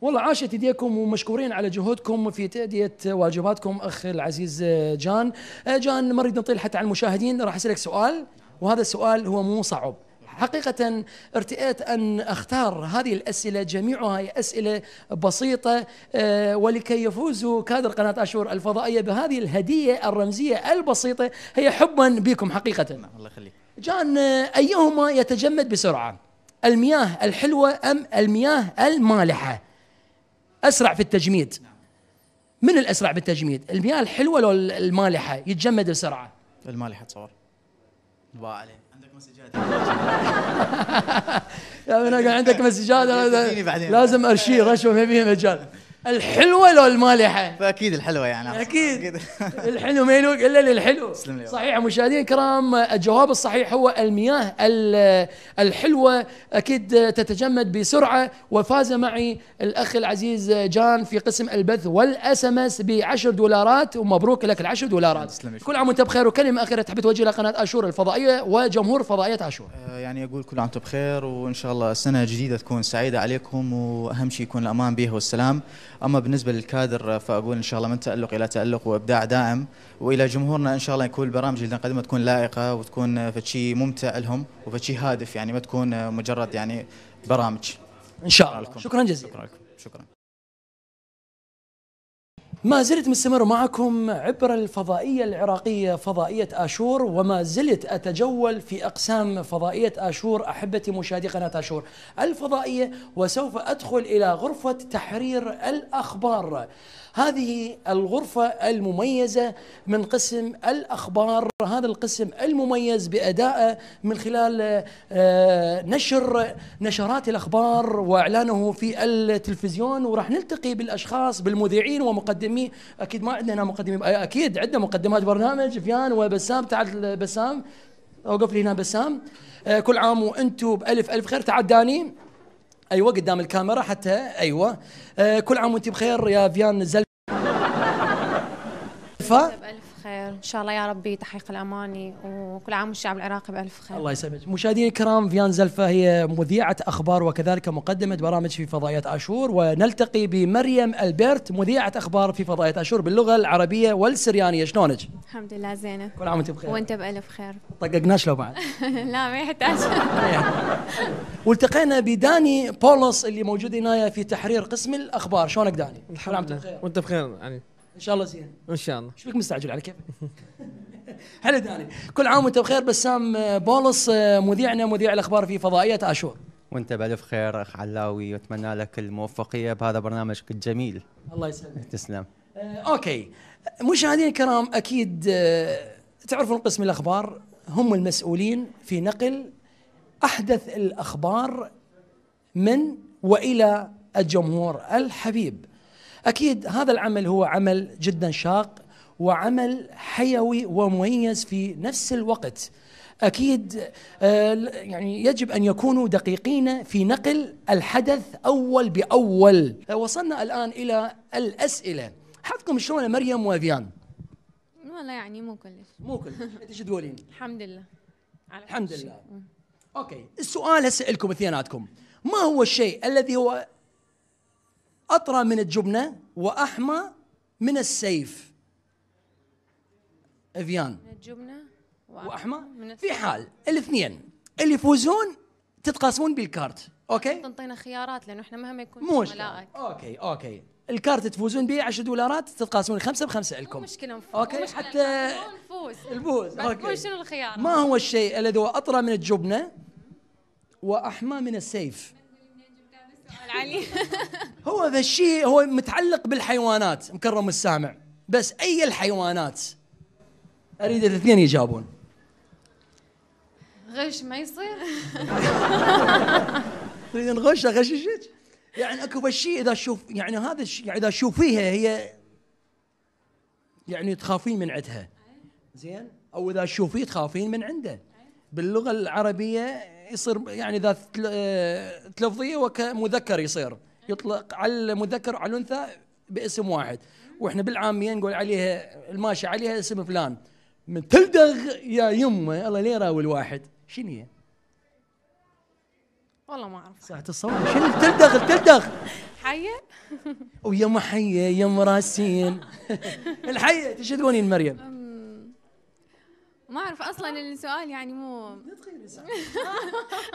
والله عاشت ايديكم ومشكورين على جهودكم في تاديه واجباتكم اخ العزيز آه، جان آه، جان ما نريد نطيل حتى على المشاهدين راح اسالك سؤال وهذا السؤال هو مو صعب حقيقة ارتئيت أن أختار هذه الأسئلة جميعها هي أسئلة بسيطة آه، ولكي يفوز كادر قناة أشور الفضائية بهذه الهدية الرمزية البسيطة هي حبا بكم حقيقة الله يخليك جان أيهما يتجمد بسرعة المياه الحلوة أم المياه المالحة أسرع في التجميد من الأسرع بالتجميد المياه الحلوة لو المالحة يتجمد بسرعة المالحة تصور عليه يا من عندك مسجات لازم ارشيه رشوه ما فيها مجال الحلوه لو المالحه فاكيد الحلوه يعني اكيد الحلو ما يلوق الا للحلو صحيح مشاهدينا الكرام الجواب الصحيح هو المياه الحلوه اكيد تتجمد بسرعه وفاز معي الاخ العزيز جان في قسم البث والاس ام اس ب 10 دولارات ومبروك لك ال 10 دولارات كل عام وانت بخير وكلمه اخيره تحب توجهها لقناه اشور الفضائيه وجمهور فضائيه اشور آه، يعني اقول كل عام بخير وان شاء الله سنه جديده تكون سعيده عليكم واهم شيء يكون الامان بها والسلام اما بالنسبه للكادر فاقول ان شاء الله من تالق الى تالق وابداع دائم والى جمهورنا ان شاء الله يكون البرامج اللي نقدمها تكون لائقه وتكون فشي ممتع لهم وفشي هادف يعني ما تكون مجرد يعني برامج ان شاء الله شكرا جزيلا شكرا لكم شكرا ما زلت مستمر معكم عبر الفضائية العراقية فضائية آشور وما زلت أتجول في أقسام فضائية آشور أحبتي مشاهدي قناة آشور الفضائية وسوف أدخل إلى غرفة تحرير الأخبار هذه الغرفة المميزة من قسم الأخبار هذا القسم المميز بأدائه من خلال آه، نشر نشرات الأخبار وإعلانه في التلفزيون وراح نلتقي بالأشخاص بالمذيعين ومقدمي أكيد ما عندنا مقدمين آه، أكيد عندنا مقدمات برنامج فيان وبسام تعال بسام اوقف لي هنا بسام آه، كل عام وانتم بالف الف خير تعال داني ايوه قدام الكاميرا حتى ايوه آه كل عام وانت بخير يا فيان زل ف... بألف خير إن شاء الله يا ربي تحقيق الأماني وكل عام والشعب العراقي بألف خير الله يسلمك مشاهدينا الكرام فيان زلفة هي مذيعة أخبار وكذلك مقدمة برامج في فضائيات أشور ونلتقي بمريم ألبرت مذيعة أخبار في فضائيات أشور باللغة العربية والسريانية شلونك؟ الحمد لله زينة كل عام وأنت بخير وأنت بألف خير طققناش لو بعد لا ما يحتاج والتقينا بداني بولس اللي موجود هنا في تحرير قسم الأخبار شلونك داني؟ الحمد لله وأنت بخير يعني ان شاء الله زين ان شاء الله شو بك مستعجل على كيفك حلو داني كل عام وانت بخير بسام آه، بولس آه، مذيعنا مذيع الاخبار في فضائيه اشور وانت بالف خير اخ علاوي واتمنى لك الموفقيه بهذا برنامجك الجميل الله يسلمك تسلم آه اوكي مشاهدينا الكرام اكيد آه تعرفون قسم الاخبار هم المسؤولين في نقل احدث الاخبار من والى الجمهور الحبيب اكيد هذا العمل هو عمل جدا شاق وعمل حيوي ومميز في نفس الوقت اكيد آه، يعني يجب ان يكونوا دقيقين في نقل الحدث اول باول وصلنا الان الى الاسئله حظكم شلون مريم وفيان والله يعني مو كلش مو كلش انت شو تقولين الحمد لله الحمد لله اوكي السؤال هسه لكم اثنيناتكم ما هو الشيء الذي هو أطرى من الجبنة وأحمى من السيف افيان من الجبنة وأحمى من السيف. في حال الاثنين اللي يفوزون تتقاسمون بالكارت اوكي تعطينا خيارات لانه احنا مهما يكون مش اوكي اوكي الكارت تفوزون به 10 دولارات تتقاسمون خمسة بخمسة لكم مشكلة نفوز اوكي مشكلة حتى نفوز نفوز اوكي شنو الخيار ما هو الشيء الذي هو اطرى من الجبنة واحمى من السيف علي هو ذا الشيء هو متعلق بالحيوانات مكرم السامع بس اي الحيوانات اريد الاثنين يجاوبون غش ما يصير تريدين غش اغششك يعني اكو بشيء اذا شوف يعني هذا الشيء يعني اذا تشوفيها هي يعني تخافين من عندها زين او اذا تشوفيه تخافين من عنده باللغه العربيه يصير يعني ذات آه، تلفظيه وكمذكر يصير يطلق على المذكر وعلى الانثى باسم واحد واحنا بالعاميه نقول عليها الماشي عليها اسم فلان من تلدغ يا يمه الله ليه راوي الواحد شنو هي؟ والله ما اعرف ساعة الصوت شنو تلدغ تلدغ حية ويا حية يا راسين الحية تقولين مريم ما اعرف اصلا آه. السؤال يعني مو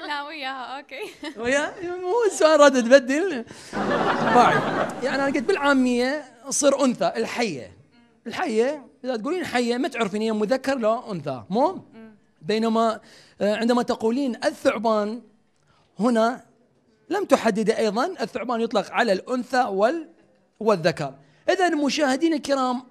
لا وياها اوكي ويا مو السؤال راد تبدل طيب، يعني انا قلت بالعاميه تصير انثى الحيه الحيه اذا تقولين حيه ما تعرفين هي مذكر لو انثى مو بينما آه، عندما تقولين الثعبان هنا لم تحدد ايضا الثعبان يطلق على الانثى وال والذكر اذا مشاهدينا الكرام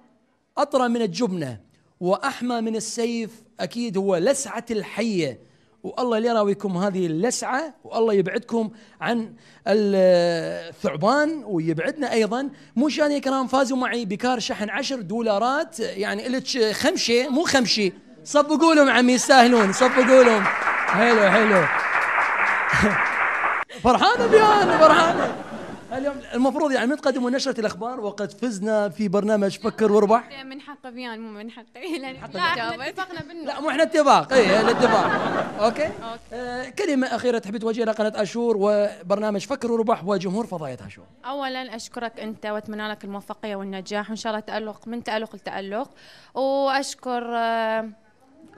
اطرى من الجبنه وأحمى من السيف أكيد هو لسعة الحية والله يراويكم هذه اللسعة والله يبعدكم عن الثعبان ويبعدنا أيضا مو شان يا كرام فازوا معي بكار شحن عشر دولارات يعني لك خمشة مو خمشة صفقوا لهم عمي يستاهلون صفقوا لهم حلو حلو فرحان بيان فرحان اليوم المفروض يعني نتقدم ونشرة الأخبار وقد فزنا في برنامج فكر واربح إيه، من حق فيان مو من حقي يعني حق لا اتفقنا بالنوع لا مو احنا اتفاق اي إيه، الاتفاق أوكي, أوكي. آه، كلمة أخيرة تحبي توجهها لقناة أشور وبرنامج فكر واربح وجمهور فضائيه أشور أولا أشكرك أنت وأتمنى لك الموفقية والنجاح وإن شاء الله تألق من تألق لتألق وأشكر آه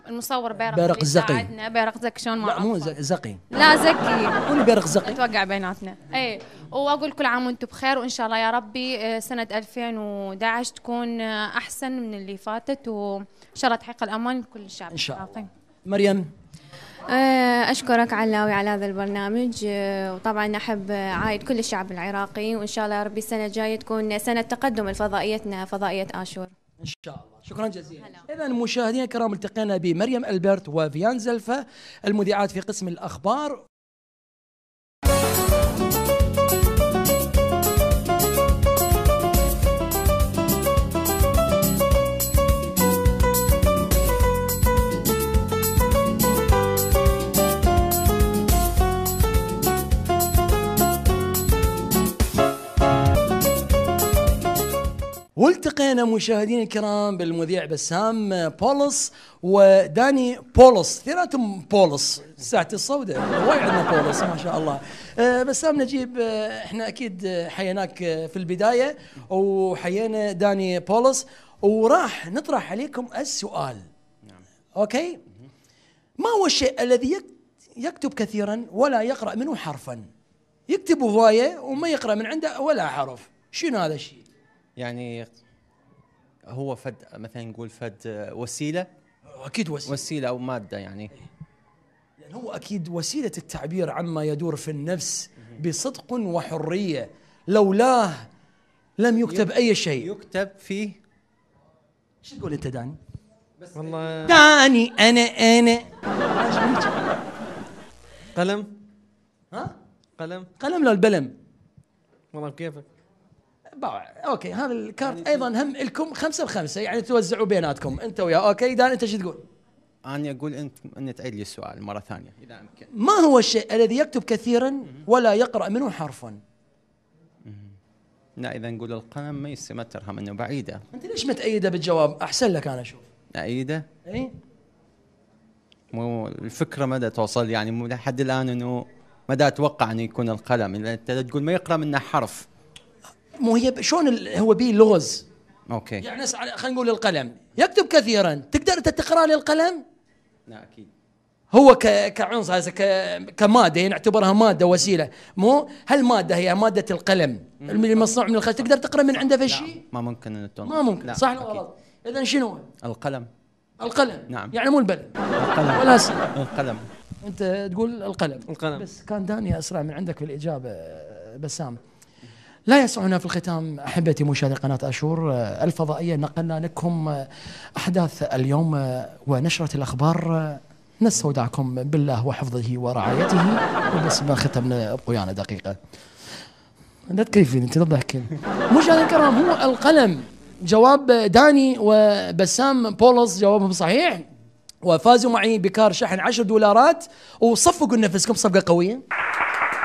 المصور بيرق بيرق زقي ساعدنا بيرق زكي شلون ما لا مو زقي لا زكي قول بيرق زقي اتوقع بيناتنا اي واقول كل عام وانتم بخير وان شاء الله يا ربي آه، سنه 2011 تكون آه، احسن من اللي فاتت وان شاء الله تحقق الامان لكل الشعب ان شاء الله مريم آه، أشكرك علاوي على هذا البرنامج وطبعا أحب عايد كل الشعب العراقي وإن شاء الله يا ربي السنة الجاية تكون سنة تقدم لفضائيتنا فضائية آشور إن شاء الله شكرا جزيلا اذا مشاهدينا الكرام التقينا بمريم البرت وفيان زلفه المذيعات في قسم الاخبار بدينا مشاهدينا الكرام بالمذيع بسام بولس وداني بولس ثلاثهم بولس ساعتي السوداء وايد عندنا بولس ما شاء الله آه، بسام نجيب آه، احنا اكيد آه، حييناك في البدايه وحيينا داني بولس وراح نطرح عليكم السؤال نعم. اوكي ما هو الشيء الذي يكتب كثيرا ولا يقرا منه حرفا يكتب هوايه وما يقرا من عنده ولا حرف شنو هذا الشيء يعني هو فد مثلا نقول فد آه، وسيله اكيد وسيله وسيله او ماده يعني إيه. يعني هو اكيد وسيله التعبير عما يدور في النفس بصدق وحريه لولاه لم يكتب اي شيء يكتب فيه شو تقول انت داني؟ بس والله داني انا انا قلم ها؟ قلم قلم لو البلم والله بكيفك باوع اوكي هذا الكارت يعني ايضا هم لكم خمسه بخمسه يعني توزعوا بيناتكم انت وياه اوكي دان انت شو تقول؟ انا اقول انت ان تعيد لي السؤال مره ثانيه اذا امكن ما هو الشيء الذي يكتب كثيرا ولا يقرا منه حرفا؟ لا اذا نقول القلم ما يصير ما ترهم انه بعيده انت ليش ما تأيده بالجواب؟ احسن لك انا اشوف أأيده؟ اي مو الفكره مدى توصل يعني لحد الان انه مدى اتوقع انه يكون القلم انت تقول ما يقرا منه حرف مو هي شلون هو بيه لغز اوكي يعني خلينا نقول القلم يكتب كثيرا تقدر انت تقرا لي القلم؟ لا اكيد هو كعنصر كماده نعتبرها ماده وسيله مو هالماده هي ماده القلم اللي مصنوع من الخشب تقدر تقرا من عنده في شيء ما ممكن ان ما ممكن لا. صح ولا غلط اذا شنو القلم القلم نعم يعني مو البلد القلم ولا القلم انت تقول القلم القلم بس كان داني اسرع من عندك في الاجابه بسام لا يسعنا في الختام احبتي مشاهدي قناه اشور آه، الفضائيه نقلنا لكم آه، احداث اليوم آه، ونشره الاخبار نستودعكم بالله وحفظه ورعايته وبس ما ختمنا ابقوا دقيقه لا تكيفين انت تضحكين مشاهدينا الكرام هو القلم جواب داني وبسام بولس جوابهم صحيح وفازوا معي بكار شحن 10 دولارات وصفقوا لنفسكم صفقه قويه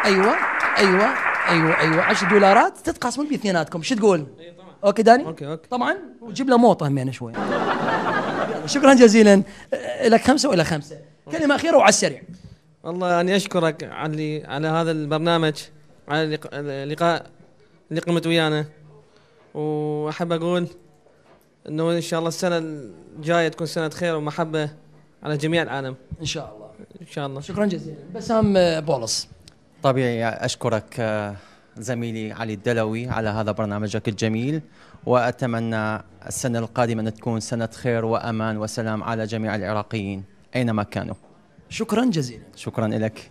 ايوه ايوه ايوه ايوه 10 دولارات تتقاسمون باثنيناتكم شو تقول؟ اي طبعا اوكي داني؟ اوكي اوكي طبعا وجيب له موطه همين شوي شكرا جزيلا لك خمسه والى خمسه كلمه اخيره وعلى السريع والله اني اشكرك على على هذا البرنامج على اللقاء اللي قمت ويانا واحب اقول انه ان شاء الله السنه الجايه تكون سنه خير ومحبه على جميع العالم ان شاء الله ان شاء الله شكرا جزيلا بسام بولس طبيعي أشكرك آه، زميلي علي الدلوي على هذا برنامجك الجميل وأتمنى السنة القادمة أن تكون سنة خير وأمان وسلام على جميع العراقيين أينما كانوا شكرا جزيلا شكرا لك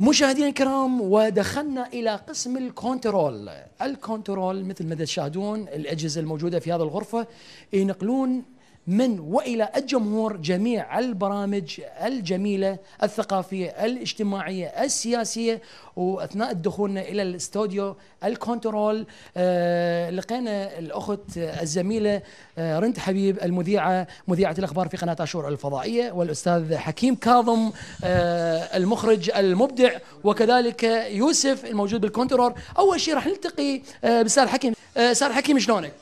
مشاهدينا الكرام ودخلنا الى قسم الكنترول، الكنترول مثل ما تشاهدون الاجهزه الموجوده في هذه الغرفه ينقلون من والى الجمهور جميع البرامج الجميله الثقافيه الاجتماعيه السياسيه واثناء دخولنا الى الاستوديو الكونترول آه، لقينا الاخت الزميله آه، رنت رند حبيب المذيعه مذيعه الاخبار في قناه اشور الفضائيه والاستاذ حكيم كاظم آه، المخرج المبدع وكذلك يوسف الموجود بالكونترول اول شيء راح نلتقي بسار حكيم سار حكيم شلونك؟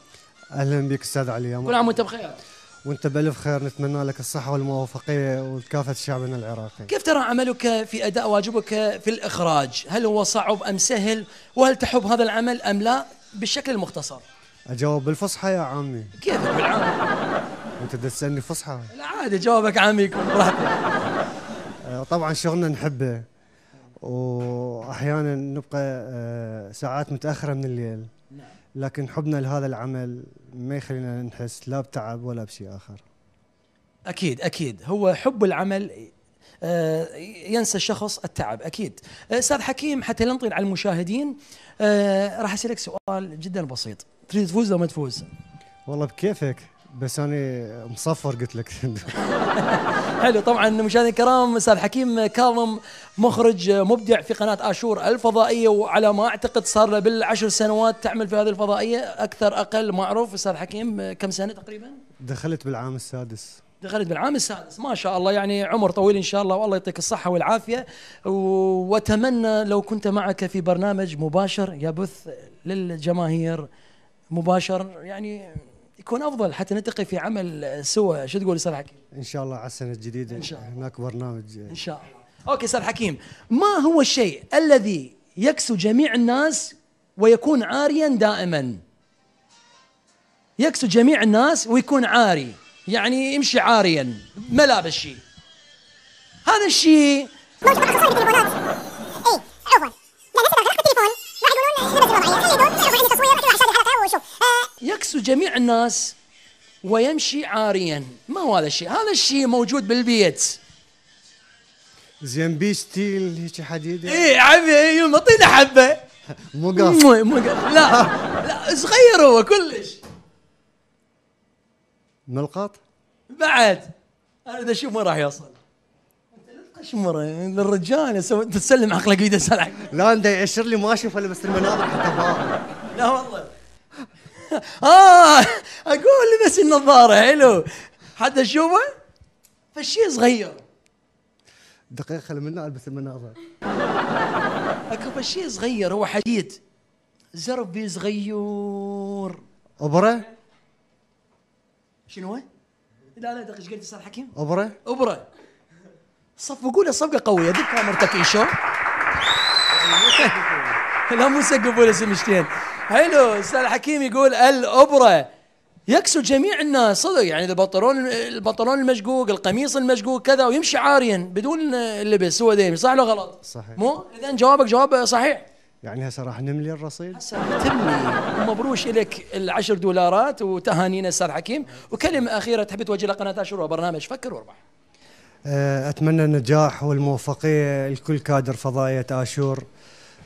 اهلا بك استاذ علي كل عام وانت بخير وانت بالف خير نتمنى لك الصحه والموافقيه وكافه شعبنا العراقي. كيف ترى عملك في اداء واجبك في الاخراج؟ هل هو صعب ام سهل؟ وهل تحب هذا العمل ام لا؟ بالشكل المختصر. اجاوب بالفصحى يا عمي. كيف بالعامي؟ انت تسالني فصحى؟ لا عادي جوابك عامي يكون آه، طبعا شغلنا نحبه واحيانا نبقى آه، ساعات متاخره من الليل. نعم. لكن حبنا لهذا العمل ما يخلينا نحس لا بتعب ولا بشيء اخر اكيد اكيد هو حب العمل آه، ينسى الشخص التعب اكيد آه، استاذ حكيم حتى لا نطيل على المشاهدين آه، راح اسالك سؤال جدا بسيط تريد تفوز او ما تفوز والله بكيفك بس انا مصفر قلت لك حلو طبعا مشاهدينا الكرام استاذ حكيم كاظم مخرج مبدع في قناه اشور الفضائيه وعلى ما اعتقد صار له بالعشر سنوات تعمل في هذه الفضائيه اكثر اقل معروف استاذ حكيم كم سنه تقريبا؟ دخلت بالعام السادس دخلت بالعام السادس ما شاء الله يعني عمر طويل ان شاء الله والله يعطيك الصحه والعافيه واتمنى لو كنت معك في برنامج مباشر يبث للجماهير مباشر يعني يكون افضل حتى نلتقي في عمل سوا شو تقول استاذ حكيم ان شاء الله على السنه الجديده ان شاء الله هناك برنامج ان شاء الله اوكي استاذ حكيم ما هو الشيء الذي يكسو جميع الناس ويكون عاريا دائما يكسو جميع الناس ويكون عاري يعني يمشي عاريا ملابس شيء هذا الشيء يكسو جميع الناس ويمشي عاريا ما هو هذا الشيء هذا الشيء موجود بالبيت زين بيستيل هيك حديد اي عمي اي مطينا حبه مو مقص لا لا صغير هو كلش ملقط بعد انا اذا اشوف ما راح يوصل قشمره للرجال تسلم عقلك بيده سلعك لا انت يعشر لي ما اشوف الا بس المناظر حتى فاضي لا والله اه اقول لبس النظاره حلو حتى اشوفه فالشيء صغير دقيقة خلي منه البس المناظر اكو فالشيء صغير هو حديد بي صغير ابره شنو لا لا دقيقة ايش قلت صار حكيم؟ ابره ابره صفقوا قول صفقة قوية دق مرتكي شو لا مو سقفوا ولا سمشتين حلو استاذ حكيم يقول الابره يكسو جميع الناس صدق يعني البنطلون البنطلون المشقوق القميص المشقوق كذا ويمشي عاريا بدون لبس هو ديمي صح ولا غلط؟ صحيح مو اذا جوابك جواب صحيح يعني هسه راح نملي الرصيد هسه تملي مبروش لك العشر دولارات وتهانينا استاذ حكيم وكلمه اخيره تحب توجه لقناه اشهر وبرنامج فكر واربح أه، اتمنى النجاح والموفقيه لكل كادر فضائيه اشور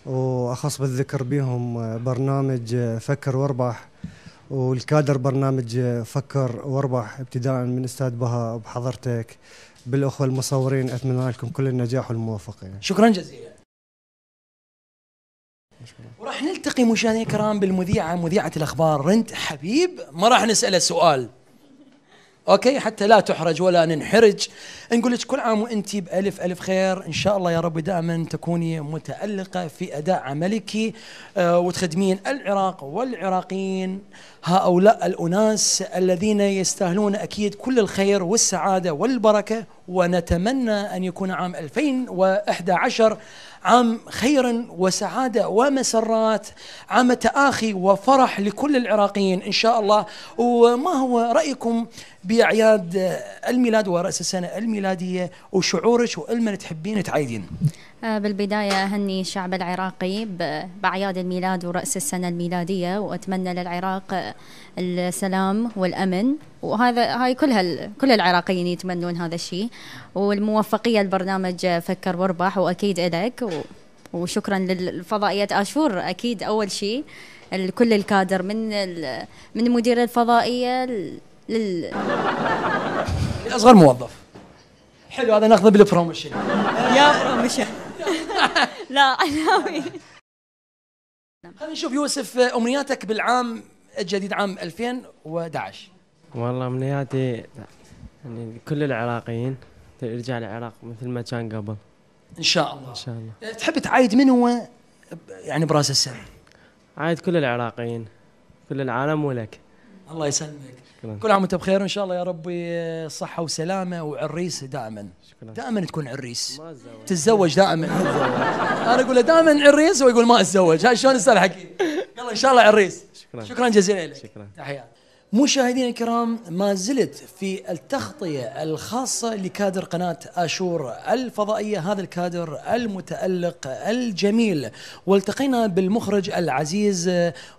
واخص بالذكر بهم آه، برنامج آه، فكر واربح والكادر برنامج آه، فكر واربح ابتداء من استاذ بها بحضرتك بالاخوه المصورين اتمنى لكم كل النجاح والموافقه يعني. شكرا جزيلا وراح نلتقي مشاهدينا الكرام بالمذيعه مذيعه الاخبار رنت حبيب ما راح نساله سؤال اوكي حتى لا تحرج ولا ننحرج نقول لك كل عام وانت بالف الف خير ان شاء الله يا رب دائما تكوني متالقه في اداء عملك آه، وتخدمين العراق والعراقيين هؤلاء الاناس الذين يستاهلون اكيد كل الخير والسعاده والبركه ونتمنى ان يكون عام 2011 عام خيرا وسعادة ومسرات عام تآخي وفرح لكل العراقيين إن شاء الله وما هو رأيكم بأعياد الميلاد ورأس السنة الميلادية وشعورك وإلمن تحبين تعيدين آه، بالبداية أهني الشعب العراقي بأعياد الميلاد ورأس السنة الميلادية وأتمنى للعراق السلام والأمن وهذا هاي كلها كل العراقيين يتمنون هذا الشيء والموفقية البرنامج فكر واربح وأكيد إلك وشكرا للفضائية آشور أكيد أول شيء كل الكادر من من مدير الفضائية لل أصغر موظف حلو هذا ناخذه بالبروموشن يا بروموشن لا انا خلينا نشوف يوسف آه، امنياتك بالعام الجديد عام 2011 والله امنياتي يعني كل العراقيين يرجع العراق مثل ما كان قبل ان شاء الله ان شاء الله آه، تحب تعايد من هو يعني براس السنه عايد كل العراقيين كل العالم ولك الله يسلمك شكرا. كل عام وانت بخير ان شاء الله يا ربي صحه وسلامه وعريس دائما شكرا. دائما تكون عريس تتزوج دائما انا اقول له دائما عريس ويقول ما اتزوج هاي شلون السالفه حقي يلا ان شاء الله عريس شكرا شكرا جزيلا لك شكرا تحياتي مشاهدينا الكرام ما زلت في التغطية الخاصة لكادر قناة آشور الفضائية هذا الكادر المتألق الجميل والتقينا بالمخرج العزيز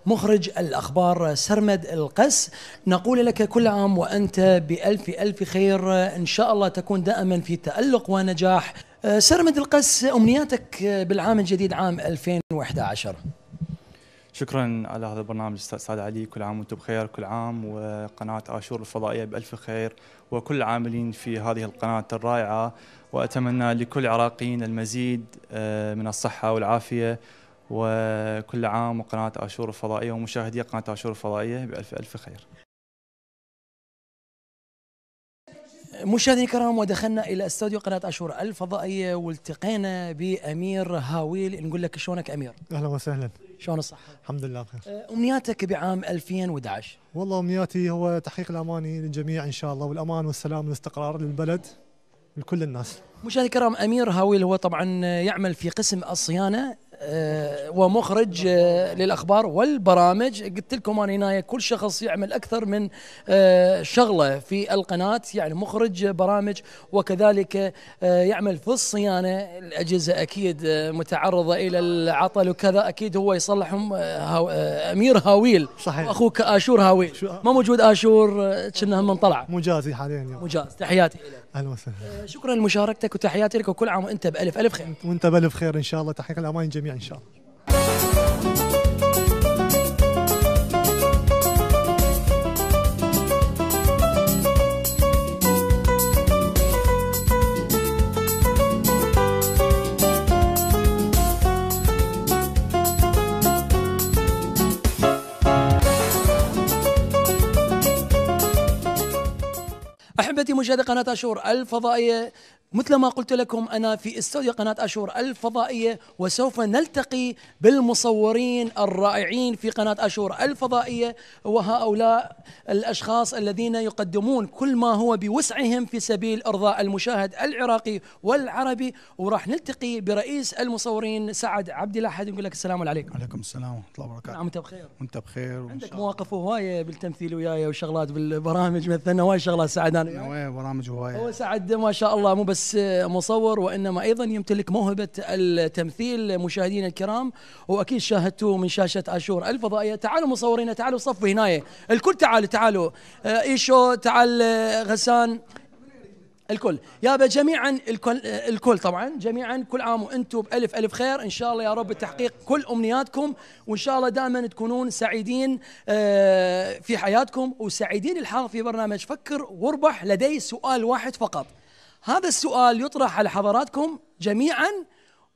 مخرج الأخبار سرمد القس نقول لك كل عام وأنت بألف ألف خير إن شاء الله تكون دائما في تألق ونجاح سرمد القس أمنياتك بالعام الجديد عام 2011 شكرا على هذا البرنامج استاذ سعد علي كل عام وانتم بخير كل عام وقناه اشور الفضائيه بالف خير وكل العاملين في هذه القناه الرائعه واتمنى لكل عراقيين المزيد آه، من الصحه والعافيه وكل عام وقناه اشور الفضائيه ومشاهدي قناه اشور الفضائيه بالف الف خير مشاهدينا الكرام ودخلنا الى استوديو قناه اشور الفضائيه والتقينا بامير هاويل نقول لك شلونك امير اهلا وسهلا شلون الصحة؟ الحمد لله بخير أه، أمنياتك بعام 2011 والله أمنياتي هو تحقيق الأمان للجميع إن شاء الله والأمان والسلام والاستقرار للبلد لكل الناس مشاهدي الكرام أمير هاويل هو طبعا يعمل في قسم الصيانة آه، ومخرج آه، للاخبار والبرامج قلت لكم انا هنا كل شخص يعمل اكثر من آه، شغله في القناه يعني مخرج برامج وكذلك يعمل في الصيانه الاجهزه اكيد متعرضه الى العطل وكذا اكيد هو يصلحهم امير هاويل صحيح اخوك اشور هاويل ما موجود اشور كنا من طلع مجازي حاليا مجاز تحياتي لك اهلا وسهلا آه، شكرا لمشاركتك وتحياتي لك وكل عام وانت بالف الف خير وانت بالف خير ان شاء الله تحقيق الامان جميع ان شاء الله قناتي مشاهدي قناة أشور الفضائية مثل ما قلت لكم أنا في استوديو قناة أشور الفضائية وسوف نلتقي بالمصورين الرائعين في قناة أشور الفضائية وهؤلاء الأشخاص الذين يقدمون كل ما هو بوسعهم في سبيل إرضاء المشاهد العراقي والعربي وراح نلتقي برئيس المصورين سعد عبد الأحد نقول لك السلام عليكم عليكم السلام ورحمة الله وبركاته نعم أنت بخير وأنت بخير عندك مواقف هواية بالتمثيل وياي وشغلات بالبرامج مثلنا وايد شغلات سعد أنا برامج هواية هو سعد ما شاء الله مو بس بس آه، مصور وإنما أيضا يمتلك موهبة التمثيل مشاهدينا الكرام وأكيد شاهدتوه من شاشة آشور الفضائية تعالوا مصورينا تعالوا صفوا هناية الكل تعالوا تعالوا آه، إيشو تعال آه، غسان الكل يابا جميعا الكل الكل طبعا جميعا كل عام وانتم بالف الف خير ان شاء الله يا رب تحقيق كل امنياتكم وان شاء الله دائما تكونون سعيدين في حياتكم وسعيدين الحال في برنامج فكر واربح لدي سؤال واحد فقط هذا السؤال يطرح على حضراتكم جميعا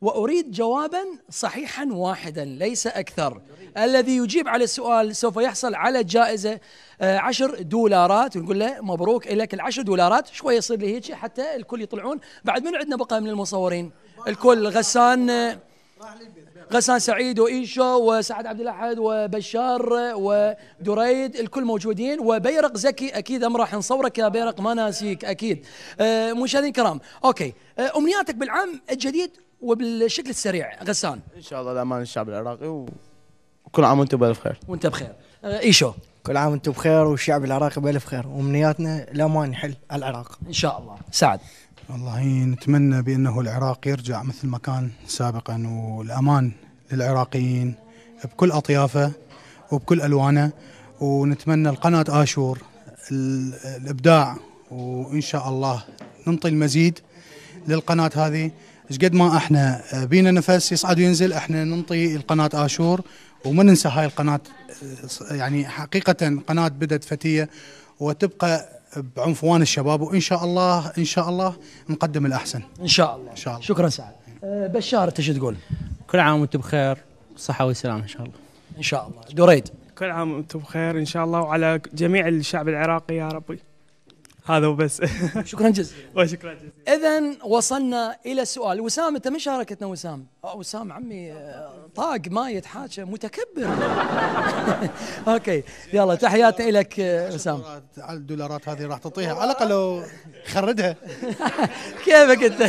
واريد جوابا صحيحا واحدا ليس اكثر الذي يجيب على السؤال سوف يحصل على جائزه 10 آه، دولارات ونقول له مبروك لك ال10 دولارات شوي يصير لي هيك حتى الكل يطلعون بعد من عندنا بقى من المصورين الكل غسان راح آه، للبيت غسان سعيد وإيشو وسعد عبد الأحد وبشار ودريد الكل موجودين وبيرق زكي أكيد أم راح نصورك يا بيرق ما ناسيك أكيد آه، مشاهدين كرام أوكي آه، أمنياتك بالعام الجديد وبالشكل السريع غسان إن شاء الله الأمان الشعب العراقي وكل عام وأنتم بألف خير وأنت بخير آه، إيشو كل عام وانتم بخير والشعب العراقي بالف خير وامنياتنا الامان يحل العراق ان شاء الله سعد والله نتمنى بأنه العراق يرجع مثل ما كان سابقا والأمان للعراقيين بكل أطيافه وبكل ألوانه ونتمنى القناة آشور الإبداع وإن شاء الله ننطي المزيد للقناة هذه ايش قد ما احنا بينا نفس يصعد وينزل احنا ننطي القناة آشور وما ننسى هاي القناة يعني حقيقة قناة بدت فتية وتبقى بعنفوان الشباب وان شاء الله ان شاء الله نقدم الاحسن ان شاء الله ان شاء الله شكرا سعد أه بشار انت شو تقول كل عام وانتم بخير صحه وسلامه ان شاء الله ان شاء الله دريد كل عام وانتم بخير ان شاء الله وعلى جميع الشعب العراقي يا ربي هذا وبس شكرا جزيلا وشكرا جزيلا اذا وصلنا الى السؤال وسام انت من شاركتنا وسام وسام عمي آه، طاق ما يتحاشى متكبر اوكي يلا تحياتي لك آه، وسام الدولارات هذه راح تعطيها على الاقل لو خردها كيفك انت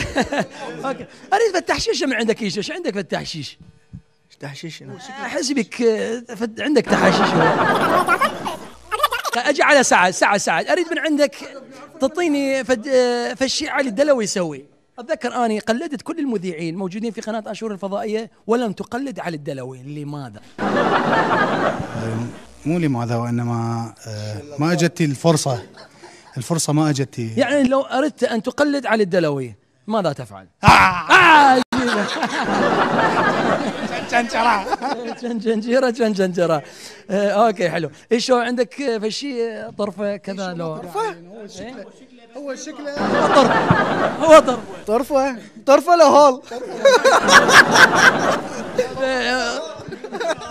اوكي اريد بالتحشيش من عندك ايش عندك عندك بالتحشيش تحشيش احس بك آه، عندك تحشيش اجي على سعد سعد سعد اريد من عندك تعطيني فشي آه، علي الدلوي يسوي اتذكر اني قلدت كل المذيعين موجودين في قناه اشور الفضائيه ولم تقلد علي الدلوي لماذا؟ آه، مو لماذا وانما آه، ما اجت الفرصه الفرصه ما اجت يعني لو اردت ان تقلد علي الدلوي ماذا تفعل؟ آه. آه. جنجره جنجره جنجره آه، اوكي حلو ايش هو عندك شيء طرفه كذا لو طرفه إيه؟ هو شكله هو طرف هو طرف طرفه طرفه لو هول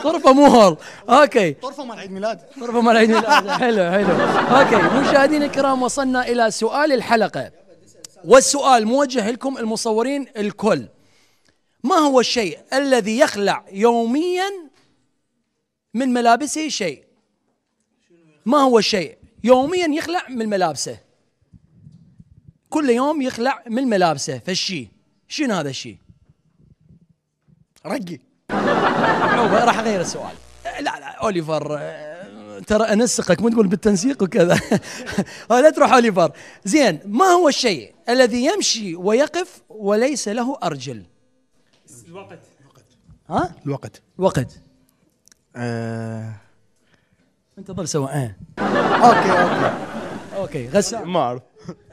طرفه مو هول اوكي طرفه مال عيد ميلاد طرفه مال عيد ميلاد حلو حلو اوكي مشاهدينا الكرام وصلنا الى سؤال الحلقه والسؤال موجه لكم المصورين الكل ما هو الشيء الذي يخلع يوميا من ملابسه شيء ما هو الشيء يوميا يخلع من ملابسه كل يوم يخلع من ملابسه فالشيء شنو هذا الشيء رقي راح اغير السؤال لا لا اوليفر آه، ترى انسقك مو تقول بالتنسيق وكذا لا تروح اوليفر زين ما هو الشيء الذي يمشي ويقف وليس له ارجل الوقت ها؟ الوقت وقت آه... انتظر سوا اه اوكي اوكي اوكي غسان ما اعرف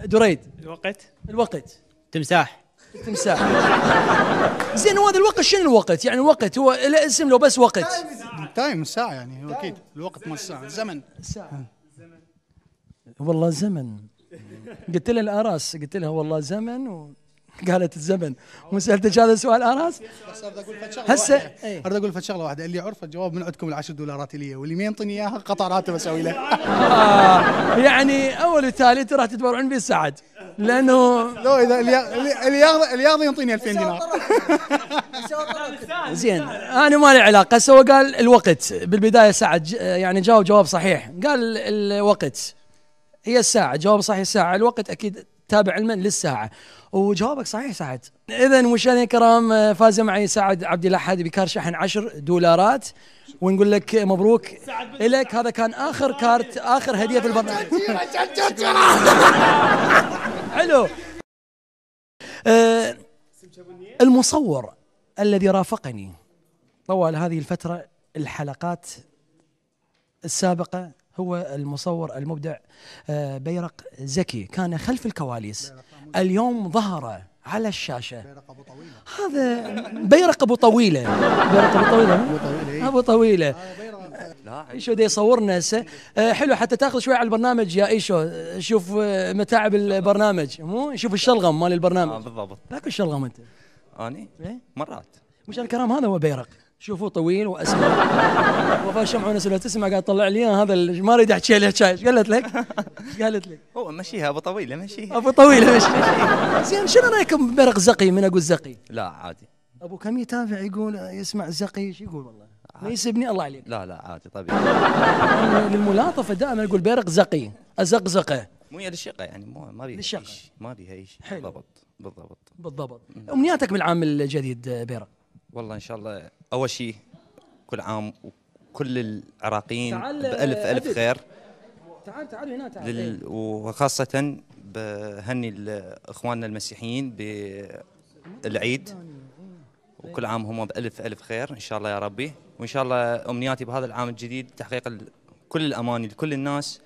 دريد الوقت الوقت تمساح تمساح زين هذا الوقت شنو الوقت؟ يعني الوقت هو اسم لو بس وقت تايم الساعة يعني اكيد الوقت مال الساعة الزمن الساعة والله زمن قلت لها الاراس قلت لها والله زمن و... قالت الزمن مو سالتك هذا السؤال انس بس اريد اقول فد شغله هسه إيه. اريد اقول فد شغله واحده اللي عرف الجواب من عندكم العشر دولارات اللي واللي ما ينطيني اياها قطع راتب اسوي له آه، يعني اول وثالث راح تتبرعون به سعد لانه لو اذا اللي ياخذ اللي ياخذ ينطيني 2000 دينار زين انا ما لي علاقه سوى قال الوقت بالبدايه سعد يعني جاوب جواب صحيح قال الوقت هي الساعه جواب صحيح الساعه الوقت اكيد تابع علما للساعه وجوابك صحيح سعد اذا مشاهدينا الكرام فاز معي سعد عبد الاحد بكار شحن 10 دولارات ونقول لك مبروك لك هذا كان اخر كارت اخر هديه في البرنامج حلو آه، المصور الذي رافقني طوال هذه الفتره الحلقات السابقه هو المصور المبدع آه، بيرق زكي كان خلف الكواليس اليوم ظهر على الشاشة بيرق أبو طويلة هذا بيرق أبو طويلة بيرق أبو طويلة أبو طويلة آه، ايشو دي يصورنا هسه آه، حلو حتى تاخذ شوي على البرنامج يا ايشو شوف متاعب البرنامج مو شوف الشلغم مال البرنامج آه بالضبط تاكل شلغم انت اني إيه؟ مرات مش الكرام هذا هو بيرق شوفوا طويل واسمع وفاء شمعون اسئله تسمع قاعد تطلع لي هذا ما اريد احكي له شاي ايش قالت لك؟ ايش قالت لك؟ هو مشيها ابو طويله مشيها ابو طويله مشيها زين شنو رايكم بمرق زقي من اقول زقي؟ لا عادي ابو كم يتابع يقول يسمع زقي ايش يقول والله؟ ما يسبني الله عليك لا لا عادي طبيعي للملاطفه دائما اقول بيرق زقي ازقزقه مو للشقه يعني, يعني مو ما بيها للشقه ما بيها اي شيء بالضبط بالضبط بالضبط امنياتك بالعام الجديد بيرق والله ان شاء الله اول شيء كل عام وكل العراقيين بالف الف خير تعال تعال هنا تعال لل... وخاصه بهني اخواننا المسيحيين بالعيد وكل عام هم بالف الف خير ان شاء الله يا ربي وان شاء الله امنياتي بهذا العام الجديد تحقيق كل الاماني لكل الناس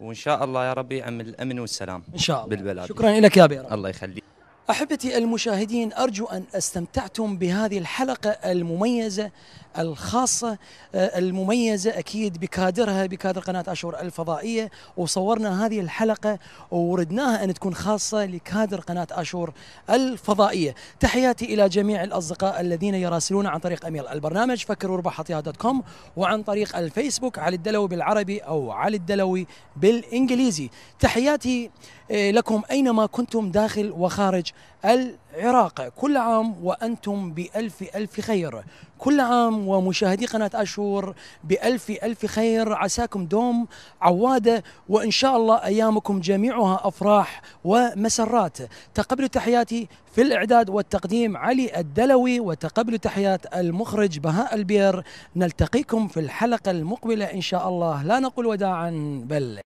وان شاء الله يا ربي عم الامن والسلام ان شاء الله بالبلاد شكرا لك يا بيرا الله يخليك احبتي المشاهدين ارجو ان استمتعتم بهذه الحلقه المميزه الخاصه آه، المميزه اكيد بكادرها بكادر قناه اشور الفضائيه وصورنا هذه الحلقه وردناها ان تكون خاصه لكادر قناه اشور الفضائيه تحياتي الى جميع الاصدقاء الذين يراسلون عن طريق ايميل البرنامج فكروا ربح دوت كوم وعن طريق الفيسبوك علي الدلوي بالعربي او علي الدلوي بالانجليزي تحياتي آه، لكم اينما كنتم داخل وخارج العراق كل عام وأنتم بألف ألف خير كل عام ومشاهدي قناة أشور بألف ألف خير عساكم دوم عوادة وإن شاء الله أيامكم جميعها أفراح ومسرات تقبل تحياتي في الإعداد والتقديم علي الدلوي وتقبل تحيات المخرج بهاء البير نلتقيكم في الحلقة المقبلة إن شاء الله لا نقول وداعا بل